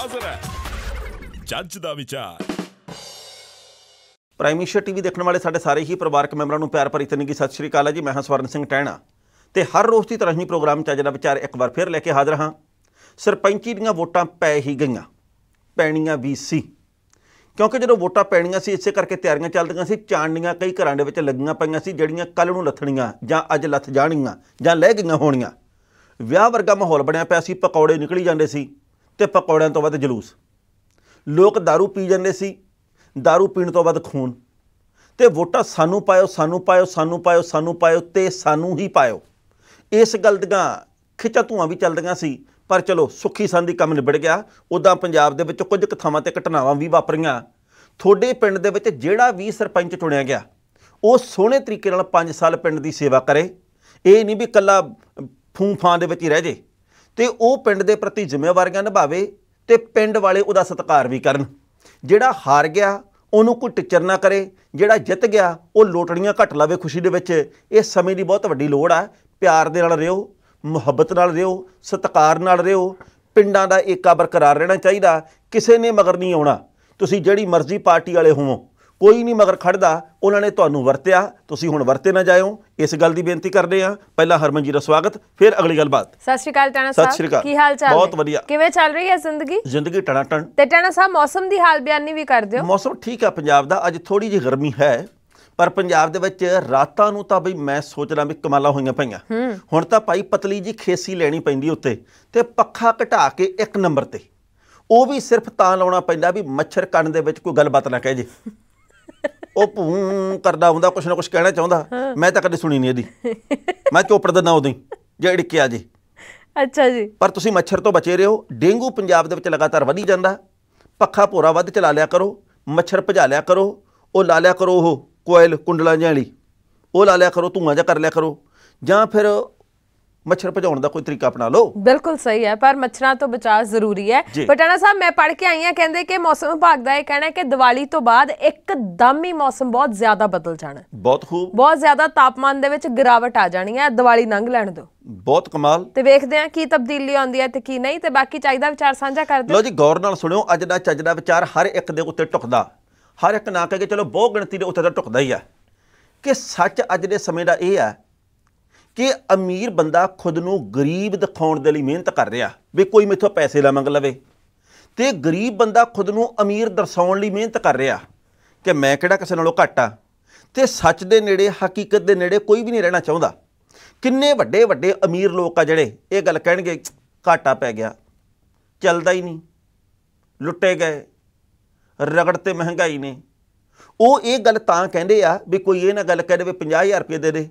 ਹਾਜ਼ਰ ਹੈ ਜੱਜ ਦਾ ਵਿਚਾਰ ਪ੍ਰਾਈਮ ਏਸ਼ੀਆ ਟੀਵੀ ਦੇਖਣ ਵਾਲੇ ਸਾਡੇ ਸਾਰੇ ਹੀ ਪਰਿਵਾਰਕ ਮੈਂਬਰਾਂ ਨੂੰ ਪਿਆਰ ਭਰੀ ਤਨਗੀ ਸਤਿ ਸ਼੍ਰੀ ਅਕਾਲ ਹੈ ਜੀ ਮੈਂ ਹਾਂ ਸਵਰਨ ਸਿੰਘ ਟਹਿਣਾ ਤੇ ਹਰ ਰੋਜ਼ ਦੀ ਤਰ੍ਹਾਂ ਹੀ ਪ੍ਰੋਗਰਾਮ ਚੱਜ ਦਾ ਵਿਚਾਰ ਇੱਕ ਵਾਰ ਫਿਰ ਲੈ ਕੇ ਹਾਜ਼ਰ ਹਾਂ ਸਰਪੰਚੀ ਦੀਆਂ ਵੋਟਾਂ ਪੈ ਹੀ ਗਈਆਂ ਪੈਣੀਆਂ ਵੀ ਸੀ ਕਿਉਂਕਿ ਜਦੋਂ ਵੋਟਾਂ ਪੈਣੀਆਂ ਸੀ ਇਸੇ ਕਰਕੇ ਤਿਆਰੀਆਂ ਚੱਲਦੀਆਂ ਸੀ ਚਾਂਡੀਆਂ ਕਈ ਘਰਾਂ ਦੇ ਵਿੱਚ ਲੱਗੀਆਂ ਪਈਆਂ ਸੀ ਜਿਹੜੀਆਂ ਕੱਲ ਨੂੰ ਲੱਥਣੀਆਂ ਜਾਂ ਅੱਜ ਲੱਥ ਜਾਣੀਆਂ ਜਾਂ ਲੈ ਗਈਆਂ ਹੋਣੀਆਂ ਵਿਆਹ ਵਰਗਾ ਮਾਹੌਲ ਬਣਿਆ ਪਿਆ ਸੀ ਪਕੌੜੇ ਨਿਕਲੀ ਜਾਂਦੇ ਸੀ ਤੇ ਪਕੌੜਿਆਂ ਤੋਂ ਵੱਧ ਜਲੂਸ ਲੋਕ दारू ਪੀ ਜਾਂਦੇ ਸੀ दारू ਪੀਣ ਤੋਂ ਵੱਧ ਖੂਨ ਤੇ ਵੋਟਾਂ ਸਾਨੂੰ ਪਾਇਓ ਸਾਨੂੰ ਪਾਇਓ ਸਾਨੂੰ ਪਾਇਓ ਸਾਨੂੰ ਪਾਇਓ ਤੇ ਸਾਨੂੰ ਹੀ ਪਾਇਓ ਇਸ ਗੱਲ ਦੀਆਂ ਖਿੱਚਾ ਧੂਆਂ ਵੀ ਚੱਲਦੀਆਂ ਸੀ ਪਰ ਚਲੋ ਸੁੱਖੀ ਸੰਧੀ ਕੰਮ ਨਿਬੜ ਗਿਆ ਉਦਾਂ ਪੰਜਾਬ ਦੇ ਵਿੱਚ ਕੁਝ ਕਥਾਵਾਂ ਤੇ ਘਟਨਾਵਾਂ ਵੀ ਵਾਪਰੀਆਂ ਤੁਹਾਡੇ ਪਿੰਡ ਦੇ ਵਿੱਚ ਜਿਹੜਾ ਵੀ ਸਰਪੰਚ ਚੁਣਿਆ ਗਿਆ ਉਹ ਸੋਹਣੇ ਤਰੀਕੇ ਨਾਲ 5 ਸਾਲ ਪਿੰਡ ਦੀ ਸੇਵਾ ਕਰੇ ਇਹ ਨਹੀਂ ਵੀ ਕੱਲਾ ਫੂੰਫਾਂ ਦੇ ਵਿੱਚ ਹੀ ਰਹਿ ਜੇ ਤੇ ਉਹ ਪਿੰਡ ਦੇ ਪ੍ਰਤੀ ਜ਼ਿੰਮੇਵਾਰੀਆਂ ਨਿਭਾਵੇ ਤੇ ਪਿੰਡ ਵਾਲੇ ਉਹਦਾ ਸਤਿਕਾਰ ਵੀ ਕਰਨ ਜਿਹੜਾ ਹਾਰ ਗਿਆ ਉਹਨੂੰ ਕੋਈ ਟਿਚਰ ਨਾ ਕਰੇ ਜਿਹੜਾ ਜਿੱਤ ਗਿਆ ਉਹ ਲੋਟੜੀਆਂ ਘਟ ਲਾਵੇ ਖੁਸ਼ੀ ਦੇ ਵਿੱਚ ਇਹ ਸਮੇਂ ਦੀ ਬਹੁਤ ਵੱਡੀ ਲੋੜ ਆ ਪਿਆਰ ਦੇ ਨਾਲ ਰਹੋ ਮੁਹੱਬਤ ਨਾਲ ਰਹੋ ਸਤਿਕਾਰ ਨਾਲ ਰਹੋ ਪਿੰਡਾਂ ਦਾ ਏਕਾ ਬਰਕਰਾਰ ਰਹਿਣਾ ਚਾਹੀਦਾ ਕਿਸੇ ਨੇ ਮਗਰ ਨਹੀਂ ਆਉਣਾ ਤੁਸੀਂ ਜਿਹੜੀ ਮਰਜ਼ੀ ਪਾਰਟੀ ਵਾਲੇ ਹੋਵੋ ਕੋਈ ਨਹੀਂ ਮਗਰ ਖੜਦਾ ਉਹਨਾਂ ਨੇ ਤੁਹਾਨੂੰ ਵਰਤਿਆ ਤੁਸੀਂ ਹੁਣ ਵਰਤੇ ਨਾ ਜਾਇਓ ਇਸ ਗੱਲ ਦੀ ਬੇਨਤੀ ਕਰਦੇ ਆ ਪਹਿਲਾਂ ਹਰਮਨ ਜੀ ਦਾ ਸਵਾਗਤ ਫਿਰ ਅਗਲੀ ਗੱਲਬਾਤ ਸਤਿ ਸ਼੍ਰੀ ਅਕਾਲ ਟਾਣਾ ਸਾਹਿਬ ਕੀ ਹਾਲ ਚਾਲ ਬਹੁਤ ਵਧੀਆ ਕਿਵੇਂ ਚੱਲ ਰਹੀ ਹੈ ਜ਼ਿੰਦਗੀ ਜ਼ਿੰਦਗੀ ਟਣਾ ਟਣ ਤੇ ਟਾਣਾ ਸਾਹਿਬ ਮੌਸਮ ਦੀ ਹਾਲ ਬਿਆਨੀ ਵੀ ਕਰ ਦਿਓ ਮੌਸਮ ਠੀਕ ਆ ਪੰਜਾਬ ਦਾ ਅੱਜ ਥੋੜੀ ਜਿਹੀ ਗਰਮੀ ਹੈ ਪਰ ਪੰਜਾਬ ਦੇ ਵਿੱਚ ਰਾਤਾਂ ਨੂੰ ਤਾਂ ਬਈ ਮੈਂ ਸੋਚਦਾ ਵੀ ਕਮਾਲਾ ਹੋਈਆਂ ਪਈਆਂ ਹੁਣ ਤਾਂ ਭਾਈ ਪਤਲੀ ਜੀ ਖੇਸੀ ਲੈਣੀ ਪੈਂਦੀ ਉੱਤੇ ਤੇ ਪੱਖਾ ਘਟਾ ਕੇ ਇੱਕ ਨੰਬਰ ਤੇ ਉਹ ਵੀ ਸਿਰਫ ਤਾਂ ਲਾਉਣਾ ਪੈਂਦਾ ਵੀ ਮੱਛਰ ਕੰਨ ਦੇ ਵਿੱਚ ਕੋਈ ਗੱਲਬਾਤ ਨਾ ਕਹਿ ਜੇ ਉਹ ਭੂੰ ਕਰਦਾ ਹੁੰਦਾ ਕੁਛ ਨਾ ਕੁਛ ਕਹਿਣਾ ਚਾਹੁੰਦਾ ਮੈਂ ਤਾਂ ਕਦੇ ਸੁਣੀ ਨਹੀਂ ਇਹਦੀ ਮੈਂ ਚੋਪੜ ਦਾ ਨਾ ਉਦੋਂ ਜਿਹੜੀ ਕਿ ਆ ਜੀ ਅੱਛਾ ਜੀ ਪਰ ਤੁਸੀਂ ਮੱਛਰ ਤੋਂ ਬਚੇ ਰਹੋ ਡੇਂਗੂ ਪੰਜਾਬ ਦੇ ਵਿੱਚ ਲਗਾਤਾਰ ਵਧੀ ਜਾਂਦਾ ਪੱਖਾ ਭੋਰਾ ਵੱਧ ਚਲਾ ਲਿਆ ਕਰੋ ਮੱਛਰ ਭਜਾ ਲਿਆ ਕਰੋ ਉਹ ਲਾ ਲਿਆ ਕਰੋ ਉਹ ਕੋਇਲ ਕੁੰਡਲਾਂ ਜਿਹੀ ਉਹ ਲਾ ਲਿਆ ਕਰੋ ਧੂਆਂ ਜਾਂ ਕਰ ਲਿਆ ਕਰੋ ਜਾਂ ਫਿਰ ਮੱਛਰ ਭਜਾਉਣ ਦਾ ਕੋਈ ਤਰੀਕਾ ਅਪਣਾ ਲਓ ਬਿਲਕੁਲ ਸਹੀ ਹੈ ਪਰ ਮੱਛਰਾਂ ਤੋਂ ਬਚਾਅ ਜ਼ਰੂਰੀ ਹੈ ਪਟਾਣਾ ਸਾਹਿਬ ਮੈਂ ਪੜ੍ਹ ਕੇ ਆਈ ਹਾਂ ਕਹਿੰਦੇ ਕਿ ਮੌਸਮ ਵਿਭਾਗ ਦਾ ਇਹ ਕਹਿਣਾ ਹੈ ਕਿ ਦੀਵਾਲੀ ਤੋਂ ਬਾਅਦ ਇੱਕਦਮ ਹੀ ਮੌਸਮ ਬਹੁਤ ਜ਼ਿਆਦਾ ਬਦਲ ਜਾਣਾ ਬਹੁਤ ਖੂਬ ਬਹੁਤ ਜ਼ਿਆਦਾ ਤਾਪਮਾਨ ਦੇ ਵਿੱਚ ਗਿਰਾਵਟ ਆ ਜਾਣੀ ਹੈ ਦੀਵਾਲੀ ਲੰਘ ਲੈਣ ਦਿਓ ਬਹੁਤ ਕਮਾਲ ਤੇ ਵੇਖਦੇ ਹਾਂ ਕੀ ਤਬਦੀਲੀ ਆਉਂਦੀ ਹੈ ਤੇ ਕੀ ਨਹੀਂ ਤੇ ਬਾਕੀ ਚਾਹੀਦਾ ਵਿਚਾਰ ਸਾਂਝਾ ਕਰਦੇ ਲਓ ਜੀ ਗੌਰ ਨਾਲ ਸੁਣਿਓ ਅੱਜ ਦਾ ਚੱਜ ਦਾ ਵਿਚਾਰ ਹਰ ਇੱਕ ਦੇ ਉੱਤੇ ਟੁਕਦਾ ਹਰ ਇੱਕ ਨਾ ਕਹੇ ਚਲੋ ਬਹੁ ਗਿਣਤੀ ਦੇ ਉੱਤੇ ਤਾਂ ਟੁਕਦਾ ਹੀ ਆ ਕਿ ਸੱਚ ਅੱਜ ਦੇ ਸਮੇਂ ਦਾ ਇਹ ਹੈ ਕਿ ਅਮੀਰ ਬੰਦਾ ਖੁਦ ਨੂੰ ਗਰੀਬ ਦਿਖਾਉਣ ਦੇ ਲਈ ਮਿਹਨਤ ਕਰ ਰਿਹਾ ਵੀ ਕੋਈ ਮੇਥੋਂ ਪੈਸੇ ਲਾ ਮੰਗ ਲਵੇ ਤੇ ਗਰੀਬ ਬੰਦਾ ਖੁਦ ਨੂੰ ਅਮੀਰ ਦਰਸਾਉਣ ਲਈ ਮਿਹਨਤ ਕਰ ਰਿਹਾ ਕਿ ਮੈਂ ਕਿਹੜਾ ਕਿਸੇ ਨਾਲੋਂ ਘੱਟ ਆ ਤੇ ਸੱਚ ਦੇ ਨੇੜੇ ਹਕੀਕਤ ਦੇ ਨੇੜੇ ਕੋਈ ਵੀ ਨਹੀਂ ਰਹਿਣਾ ਚਾਹੁੰਦਾ ਕਿੰਨੇ ਵੱਡੇ ਵੱਡੇ ਅਮੀਰ ਲੋਕ ਆ ਜਿਹੜੇ ਇਹ ਗੱਲ ਕਹਿਣਗੇ ਘਾਟਾ ਪੈ ਗਿਆ ਚੱਲਦਾ ਹੀ ਨਹੀਂ ਲੁੱਟੇ ਗਏ ਰਗੜ ਤੇ ਮਹਿੰਗਾਈ ਨੇ ਉਹ ਇਹ ਗੱਲ ਤਾਂ ਕਹਿੰਦੇ ਆ ਵੀ ਕੋਈ ਇਹ ਨਾ ਗੱਲ ਕਹੇ ਵੀ 50000 ਰੁਪਏ ਦੇ ਦੇ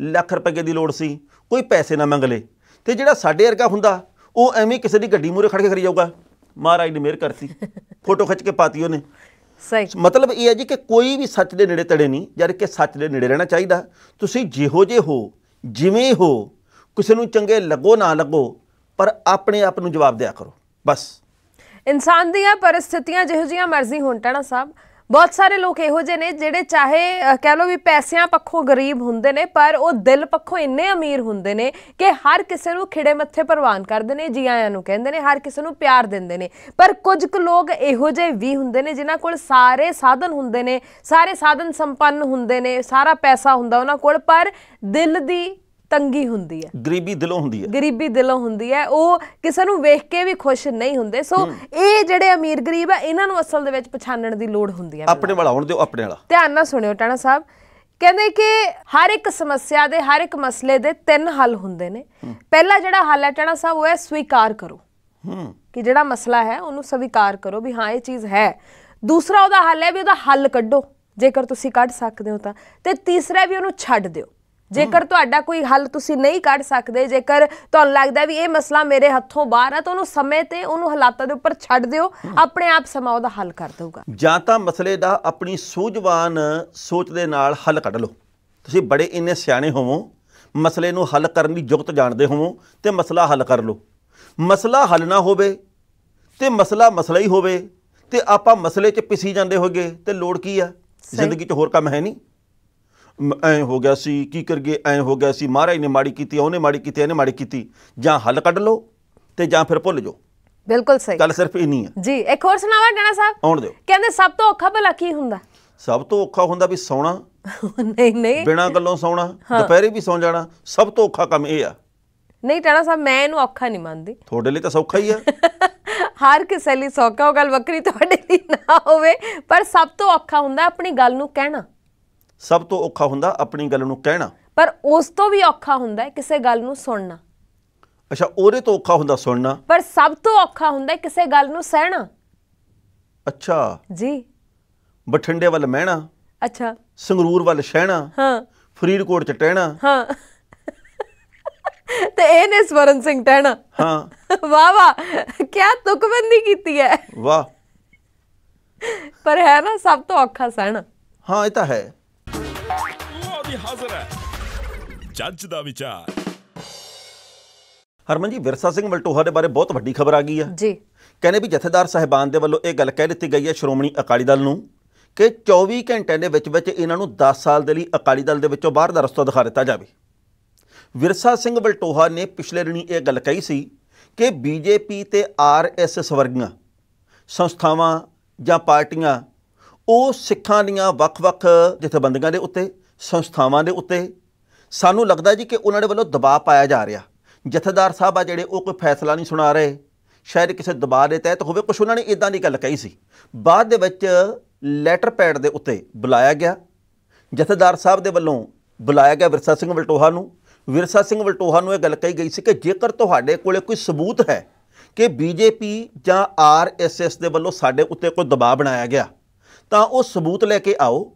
ਲੱਖ ਰੁਪਏ ਦੀ ਲੋੜ ਸੀ ਕੋਈ ਪੈਸੇ ਨਾ ਮੰਗ ਲੇ ਤੇ ਜਿਹੜਾ ਸਾਡੇ ਵਰਗਾ ਹੁੰਦਾ ਉਹ ਐਵੇਂ ਕਿਸੇ ਦੀ ਗੱਡੀ ਮੂਰੇ ਖੜ ਕੇ ਖੜੀ ਜਾਊਗਾ ਮਹਾਰਾਜ ਨੇ ਮਿਹਰ ਕਰਤੀ ਫੋਟੋ ਖਿੱਚ ਕੇ ਪਾਤੀ ਉਹਨੇ ਸਹੀ ਮਤਲਬ ਇਹ ਹੈ ਜੀ ਕਿ ਕੋਈ ਵੀ ਸੱਚ ਦੇ ਨੇੜੇ ਤੜੇ ਨਹੀਂ ਜਦ ਕਿ ਸੱਚ ਦੇ ਨੇੜੇ ਰਹਿਣਾ ਚਾਹੀਦਾ ਤੁਸੀਂ ਜਿਹੋ ਜੇ ਹੋ ਜਿਵੇਂ ਹੋ ਕਿਸੇ ਨੂੰ ਚੰਗੇ ਲੱਗੋ ਨਾ ਲੱਗੋ ਪਰ ਆਪਣੇ ਆਪ ਨੂੰ ਜਵਾਬ ਦਿਆ ਕਰੋ ਬਸ ਇਨਸਾਨ ਦੀਆਂ ਪਰਿਸਥਿਤੀਆਂ ਜਿਹੋ ਜੀਆਂ ਮਰਜ਼ੀ ਹੋਣ ਟਣਾ ਸਾਹਿਬ ਬਹੁਤ ਸਾਰੇ ਲੋਕ ਇਹੋ ਜਿਹੇ ਨੇ ਜਿਹੜੇ ਚਾਹੇ ਕਹਿ ਲੋ ਵੀ ਪੈਸਿਆਂ ਪੱਖੋਂ ਗਰੀਬ ਹੁੰਦੇ ਨੇ ਪਰ ਉਹ ਦਿਲ ਪੱਖੋਂ ਇੰਨੇ ਅਮੀਰ ਹੁੰਦੇ ਨੇ ਕਿ ਹਰ ਕਿਸੇ ਨੂੰ ਖਿੜੇ ਮੱਥੇ ਪ੍ਰਵਾਨ ਕਰਦੇ ਨੇ ਜੀ ਆਇਆਂ ਨੂੰ ਕਹਿੰਦੇ ਨੇ ਹਰ ਕਿਸੇ ਨੂੰ ਪਿਆਰ ਦਿੰਦੇ ਨੇ ਪਰ ਕੁਝ ਕੁ ਲੋਕ ਇਹੋ ਜਿਹੇ ਵੀ ਹੁੰਦੇ ਨੇ ਜਿਨ੍ਹਾਂ ਕੋਲ ਸਾਰੇ ਸਾਧਨ ਹੁੰਦੇ ਨੇ ਸਾਰੇ ਸਾਧਨ ਸੰਪੰਨ ਹੁੰਦੇ ਨੇ ਸਾਰਾ ਪੈਸਾ ਹੁੰਦਾ ਉਹਨਾਂ ਕੋਲ ਪਰ ਦਿਲ ਦੀ ਤੰਗੀ ਹੁੰਦੀ ਹੈ ਗਰੀਬੀ ਦਿਲੋਂ ਹੁੰਦੀ ਹੈ ਗਰੀਬੀ ਦਿਲੋਂ ਹੁੰਦੀ ਹੈ ਉਹ ਕਿਸੇ ਨੂੰ ਵੇਖ ਕੇ ਵੀ ਖੁਸ਼ ਨਹੀਂ ਹੁੰਦੇ ਸੋ ਇਹ ਜਿਹੜੇ ਅਮੀਰ ਗਰੀਬ ਹੈ ਇਹਨਾਂ ਨੂੰ ਅਸਲ ਦੇ ਵਿੱਚ ਪਛਾਣਨ ਦੀ ਲੋੜ ਹੁੰਦੀ ਹੈ ਆਪਣੇ ਵਾਲਾ ਹੁਣ ਦਿਓ ਆਪਣੇ ਵਾਲਾ ਧਿਆਨ ਨਾਲ ਸੁਣਿਓ ਟਾਣਾ ਸਾਹਿਬ ਕਹਿੰਦੇ ਕਿ ਹਰ ਇੱਕ ਸਮੱਸਿਆ ਦੇ ਹਰ ਇੱਕ ਮਸਲੇ ਦੇ ਤਿੰਨ ਹੱਲ ਹੁੰਦੇ ਨੇ ਪਹਿਲਾ ਜਿਹੜਾ ਹੱਲ ਹੈ ਟਾਣਾ ਸਾਹਿਬ ਉਹ ਹੈ ਸਵੀਕਾਰ ਕਰੋ ਕਿ ਜਿਹੜਾ ਮਸਲਾ ਹੈ ਉਹਨੂੰ ਸਵੀਕਾਰ ਕਰੋ ਵੀ ਹਾਂ ਇਹ ਚੀਜ਼ ਹੈ ਦੂਸਰਾ ਉਹਦਾ ਹੱਲ ਹੈ ਵੀ ਉਹਦਾ ਹੱਲ ਕੱਢੋ ਜੇਕਰ ਤੁਸੀਂ ਕੱਢ ਸਕਦੇ ਹੋ ਤਾਂ ਤੇ ਤੀਸਰਾ ਵੀ ਉਹਨੂੰ ਛੱਡ ਦਿਓ ਜੇਕਰ ਤੁਹਾਡਾ ਕੋਈ ਹੱਲ ਤੁਸੀਂ ਨਹੀਂ ਕੱਢ ਸਕਦੇ ਜੇਕਰ ਤੁਹਾਨੂੰ ਲੱਗਦਾ ਵੀ ਇਹ ਮਸਲਾ ਮੇਰੇ ਹੱਥੋਂ ਬਾਹਰ ਆ ਤਾਂ ਉਹਨੂੰ ਸਮੇਂ ਤੇ ਉਹਨੂੰ ਹਾਲਾਤਾਂ ਦੇ ਉੱਪਰ ਛੱਡ ਦਿਓ ਆਪਣੇ ਆਪ ਸਮਾਂ ਉਹਦਾ ਹੱਲ ਕਰ ਦੇਊਗਾ ਜਾਂ ਤਾਂ ਮਸਲੇ ਦਾ ਆਪਣੀ ਸੂਝਵਾਨ ਸੋਚ ਦੇ ਨਾਲ ਹੱਲ ਕੱਢ ਲਓ ਤੁਸੀਂ ਬੜੇ ਇੰਨੇ ਸਿਆਣੇ ਹੋਵੋ ਮਸਲੇ ਨੂੰ ਹੱਲ ਕਰਨ ਦੀ ਯੁਕਤ ਜਾਣਦੇ ਹੋਵੋ ਤੇ ਮਸਲਾ ਹੱਲ ਕਰ ਲਓ ਮਸਲਾ ਹੱਲ ਨਾ ਹੋਵੇ ਤੇ ਮਸਲਾ ਮਸਲਾ ਹੀ ਹੋਵੇ ਤੇ ਆਪਾਂ ਮਸਲੇ 'ਚ ਪਿਸੀ ਜਾਂਦੇ ਹੋਗੇ ਤੇ ਲੋੜ ਕੀ ਆ ਜ਼ਿੰਦਗੀ 'ਚ ਹੋਰ ਕੰਮ ਹੈ ਨਹੀਂ ਐ ਹੋ ਗਿਆ ਸੀ ਕੀ ਕਰ ਗਏ ਐ ਹੋ ਗਿਆ ਸੀ ਮਹਾਰਾਜ ਨੇ ਮਾੜੀ ਕੀਤੀ ਉਹਨੇ ਮਾੜੀ ਕੀਤੀ ਇਹਨੇ ਮਾੜੀ ਕੀਤੀ ਜਾਂ ਹੱਲ ਕੱਢ ਲਓ ਤੇ ਜਾਂ ਫਿਰ ਭੁੱਲ ਜਾਓ ਬਿਲਕੁਲ ਸਹੀ ਗੱਲ ਸਿਰਫ ਇੰਨੀ ਹੈ ਜੀ ਇੱਕ ਹੋਰ ਸੁਣਾਵਾ ਗਾਣਾ ਸਾਹਿਬ ਆਉਣ ਦਿਓ ਕਹਿੰਦੇ ਸਭ ਤੋਂ ਔਖਾ ਭਲਾ ਕੀ ਹੁੰਦਾ ਸਭ ਤੋਂ ਔਖਾ ਹੁੰਦਾ ਵੀ ਸੌਣਾ ਨਹੀਂ ਨਹੀਂ ਬਿਨਾਂ ਗੱਲੋਂ ਸੌਣਾ ਦੁਪਹਿਰੇ ਵੀ ਸੌਂ ਜਾਣਾ ਸਭ ਤੋਂ ਔਖਾ ਕੰਮ ਇਹ ਆ ਨਹੀਂ ਟਾਣਾ ਸਾਹਿਬ ਮੈਂ ਇਹਨੂੰ ਔਖਾ ਨਹੀਂ ਮੰਨਦੀ ਤੁਹਾਡੇ ਲਈ ਤਾਂ ਸੌਖਾ ਹੀ ਆ ਹਰ ਕਿਸੇ ਲਈ ਸੌਖਾ ਉਹ ਗੱਲ ਵੱਖਰੀ ਤੁਹਾਡੇ ਲਈ ਨਾ ਹੋਵੇ ਪਰ ਸਭ ਤੋਂ ਔਖਾ ਹੁੰਦਾ ਆਪਣੀ ਗੱਲ ਨੂੰ ਕਹਿਣਾ ਸਭ ਤੋਂ ਔਖਾ ਹੁੰਦਾ ਆਪਣੀ ਗੱਲ ਨੂੰ ਕਹਿਣਾ ਪਰ ਉਸ ਤੋਂ ਵੀ ਔਖਾ ਹੁੰਦਾ ਹੈ ਕਿਸੇ ਗੱਲ ਨੂੰ ਸੁਣਨਾ ਅੱਛਾ ਉਹਦੇ ਤੋਂ ਔਖਾ ਹੁੰਦਾ ਸੁਣਨਾ ਪਰ ਸਭ ਤੋਂ ਔਖਾ ਹੁੰਦਾ ਹੈ ਕਿਸੇ ਗੱਲ ਨੂੰ ਸਹਿਣਾ ਅੱਛਾ ਜੀ ਬਠਿੰਡੇ ਵੱਲ ਮਹਿਣਾ ਅੱਛਾ ਸੰਗਰੂਰ ਵੱਲ ਸ਼ਹਿਣਾ ਹਾਂ ਫਰੀਦਕੋਟ ਚ ਟਹਿਣਾ ਹਾਂ ਤੇ ਇਹ ਨੇ ਸਵਰਨ ਸਿੰਘ ਟਹਿਣਾ ਹਾਂ ਵਾਹ ਵਾਹ ਕੀ ਤੁਕਬੰਦੀ ਕੀਤੀ ਹੈ ਵਾਹ ਪਰ ਹੈ ਨਾ ਸਭ ਤੋਂ ਔਖਾ ਸਹਿਣਾ ਹਾਂ ਇਹ ਤਾਂ ਹੈ ਹਾਜ਼ਰ ਹੈ ਜੱਜ ਦਾ ਵਿਚਾਰ ਹਰਮਨ ਜੀ ਵਿਰਸਾ ਸਿੰਘ ਮਲਟੋਹਾ ਦੇ ਬਾਰੇ ਬਹੁਤ ਵੱਡੀ ਖਬਰ ਆ ਗਈ ਹੈ ਜੀ ਕਹਿੰਦੇ ਵੀ ਜਥੇਦਾਰ ਸਹਿਬਾਨ ਦੇ ਵੱਲੋਂ ਇਹ ਗੱਲ ਕਹਿ ਦਿੱਤੀ ਗਈ ਹੈ ਸ਼੍ਰੋਮਣੀ ਅਕਾਲੀ ਦਲ ਨੂੰ ਕਿ 24 ਘੰਟਿਆਂ ਦੇ ਵਿੱਚ ਵਿੱਚ ਇਹਨਾਂ ਨੂੰ 10 ਸਾਲ ਦੇ ਲਈ ਅਕਾਲੀ ਦਲ ਦੇ ਵਿੱਚੋਂ ਬਾਹਰ ਦਾ ਰਸਤਾ ਦਿਖਾ ਦਿੱਤਾ ਜਾਵੇ ਵਿਰਸਾ ਸਿੰਘ ਬਲਟੋਹਾ ਨੇ ਪਿਛਲੇ ਦਿਨੀ ਇਹ ਗੱਲ ਕਹੀ ਸੀ ਕਿ ਬੀਜੇਪੀ ਤੇ ਆਰਐਸਐਸ ਵਰਗੀਆਂ ਸੰਸਥਾਵਾਂ ਜਾਂ ਪਾਰਟੀਆਂ ਉਹ ਸਿੱਖਾਂ ਦੀਆਂ ਵੱਖ-ਵੱਖ ਜਥੇਬੰਦੀਆਂ ਦੇ ਉੱਤੇ ਸੰਸਥਾਵਾਂ ਦੇ ਉੱਤੇ ਸਾਨੂੰ ਲੱਗਦਾ ਜੀ ਕਿ ਉਹਨਾਂ ਦੇ ਵੱਲੋਂ ਦਬਾਅ ਪਾਇਆ ਜਾ ਰਿਹਾ ਜਥੇਦਾਰ ਸਾਹਿਬ ਆ ਜਿਹੜੇ ਉਹ ਕੋਈ ਫੈਸਲਾ ਨਹੀਂ ਸੁਣਾ ਰਹੇ ਸ਼ਾਇਦ ਕਿਸੇ ਦਬਾਅ ਦੇ ਤਹਿਤ ਹੋਵੇ ਕੁਝ ਉਹਨਾਂ ਨੇ ਇਦਾਂ ਦੀ ਗੱਲ ਕਹੀ ਸੀ ਬਾਅਦ ਦੇ ਵਿੱਚ ਲੈਟਰ ਪੈਡ ਦੇ ਉੱਤੇ ਬੁਲਾਇਆ ਗਿਆ ਜਥੇਦਾਰ ਸਾਹਿਬ ਦੇ ਵੱਲੋਂ ਬੁਲਾਇਆ ਗਿਆ ਵਿਰਸਾ ਸਿੰਘ ਵਲਟੋਹਾ ਨੂੰ ਵਿਰਸਾ ਸਿੰਘ ਵਲਟੋਹਾ ਨੂੰ ਇਹ ਗੱਲ ਕਹੀ ਗਈ ਸੀ ਕਿ ਜੇਕਰ ਤੁਹਾਡੇ ਕੋਲੇ ਕੋਈ ਸਬੂਤ ਹੈ ਕਿ ਬੀਜੇਪੀ ਜਾਂ ਆਰਐਸਐਸ ਦੇ ਵੱਲੋਂ ਸਾਡੇ ਉੱਤੇ ਕੋਈ ਦਬਾਅ ਬਣਾਇਆ ਗਿਆ ਤਾਂ ਉਹ ਸਬੂਤ ਲੈ ਕੇ ਆਓ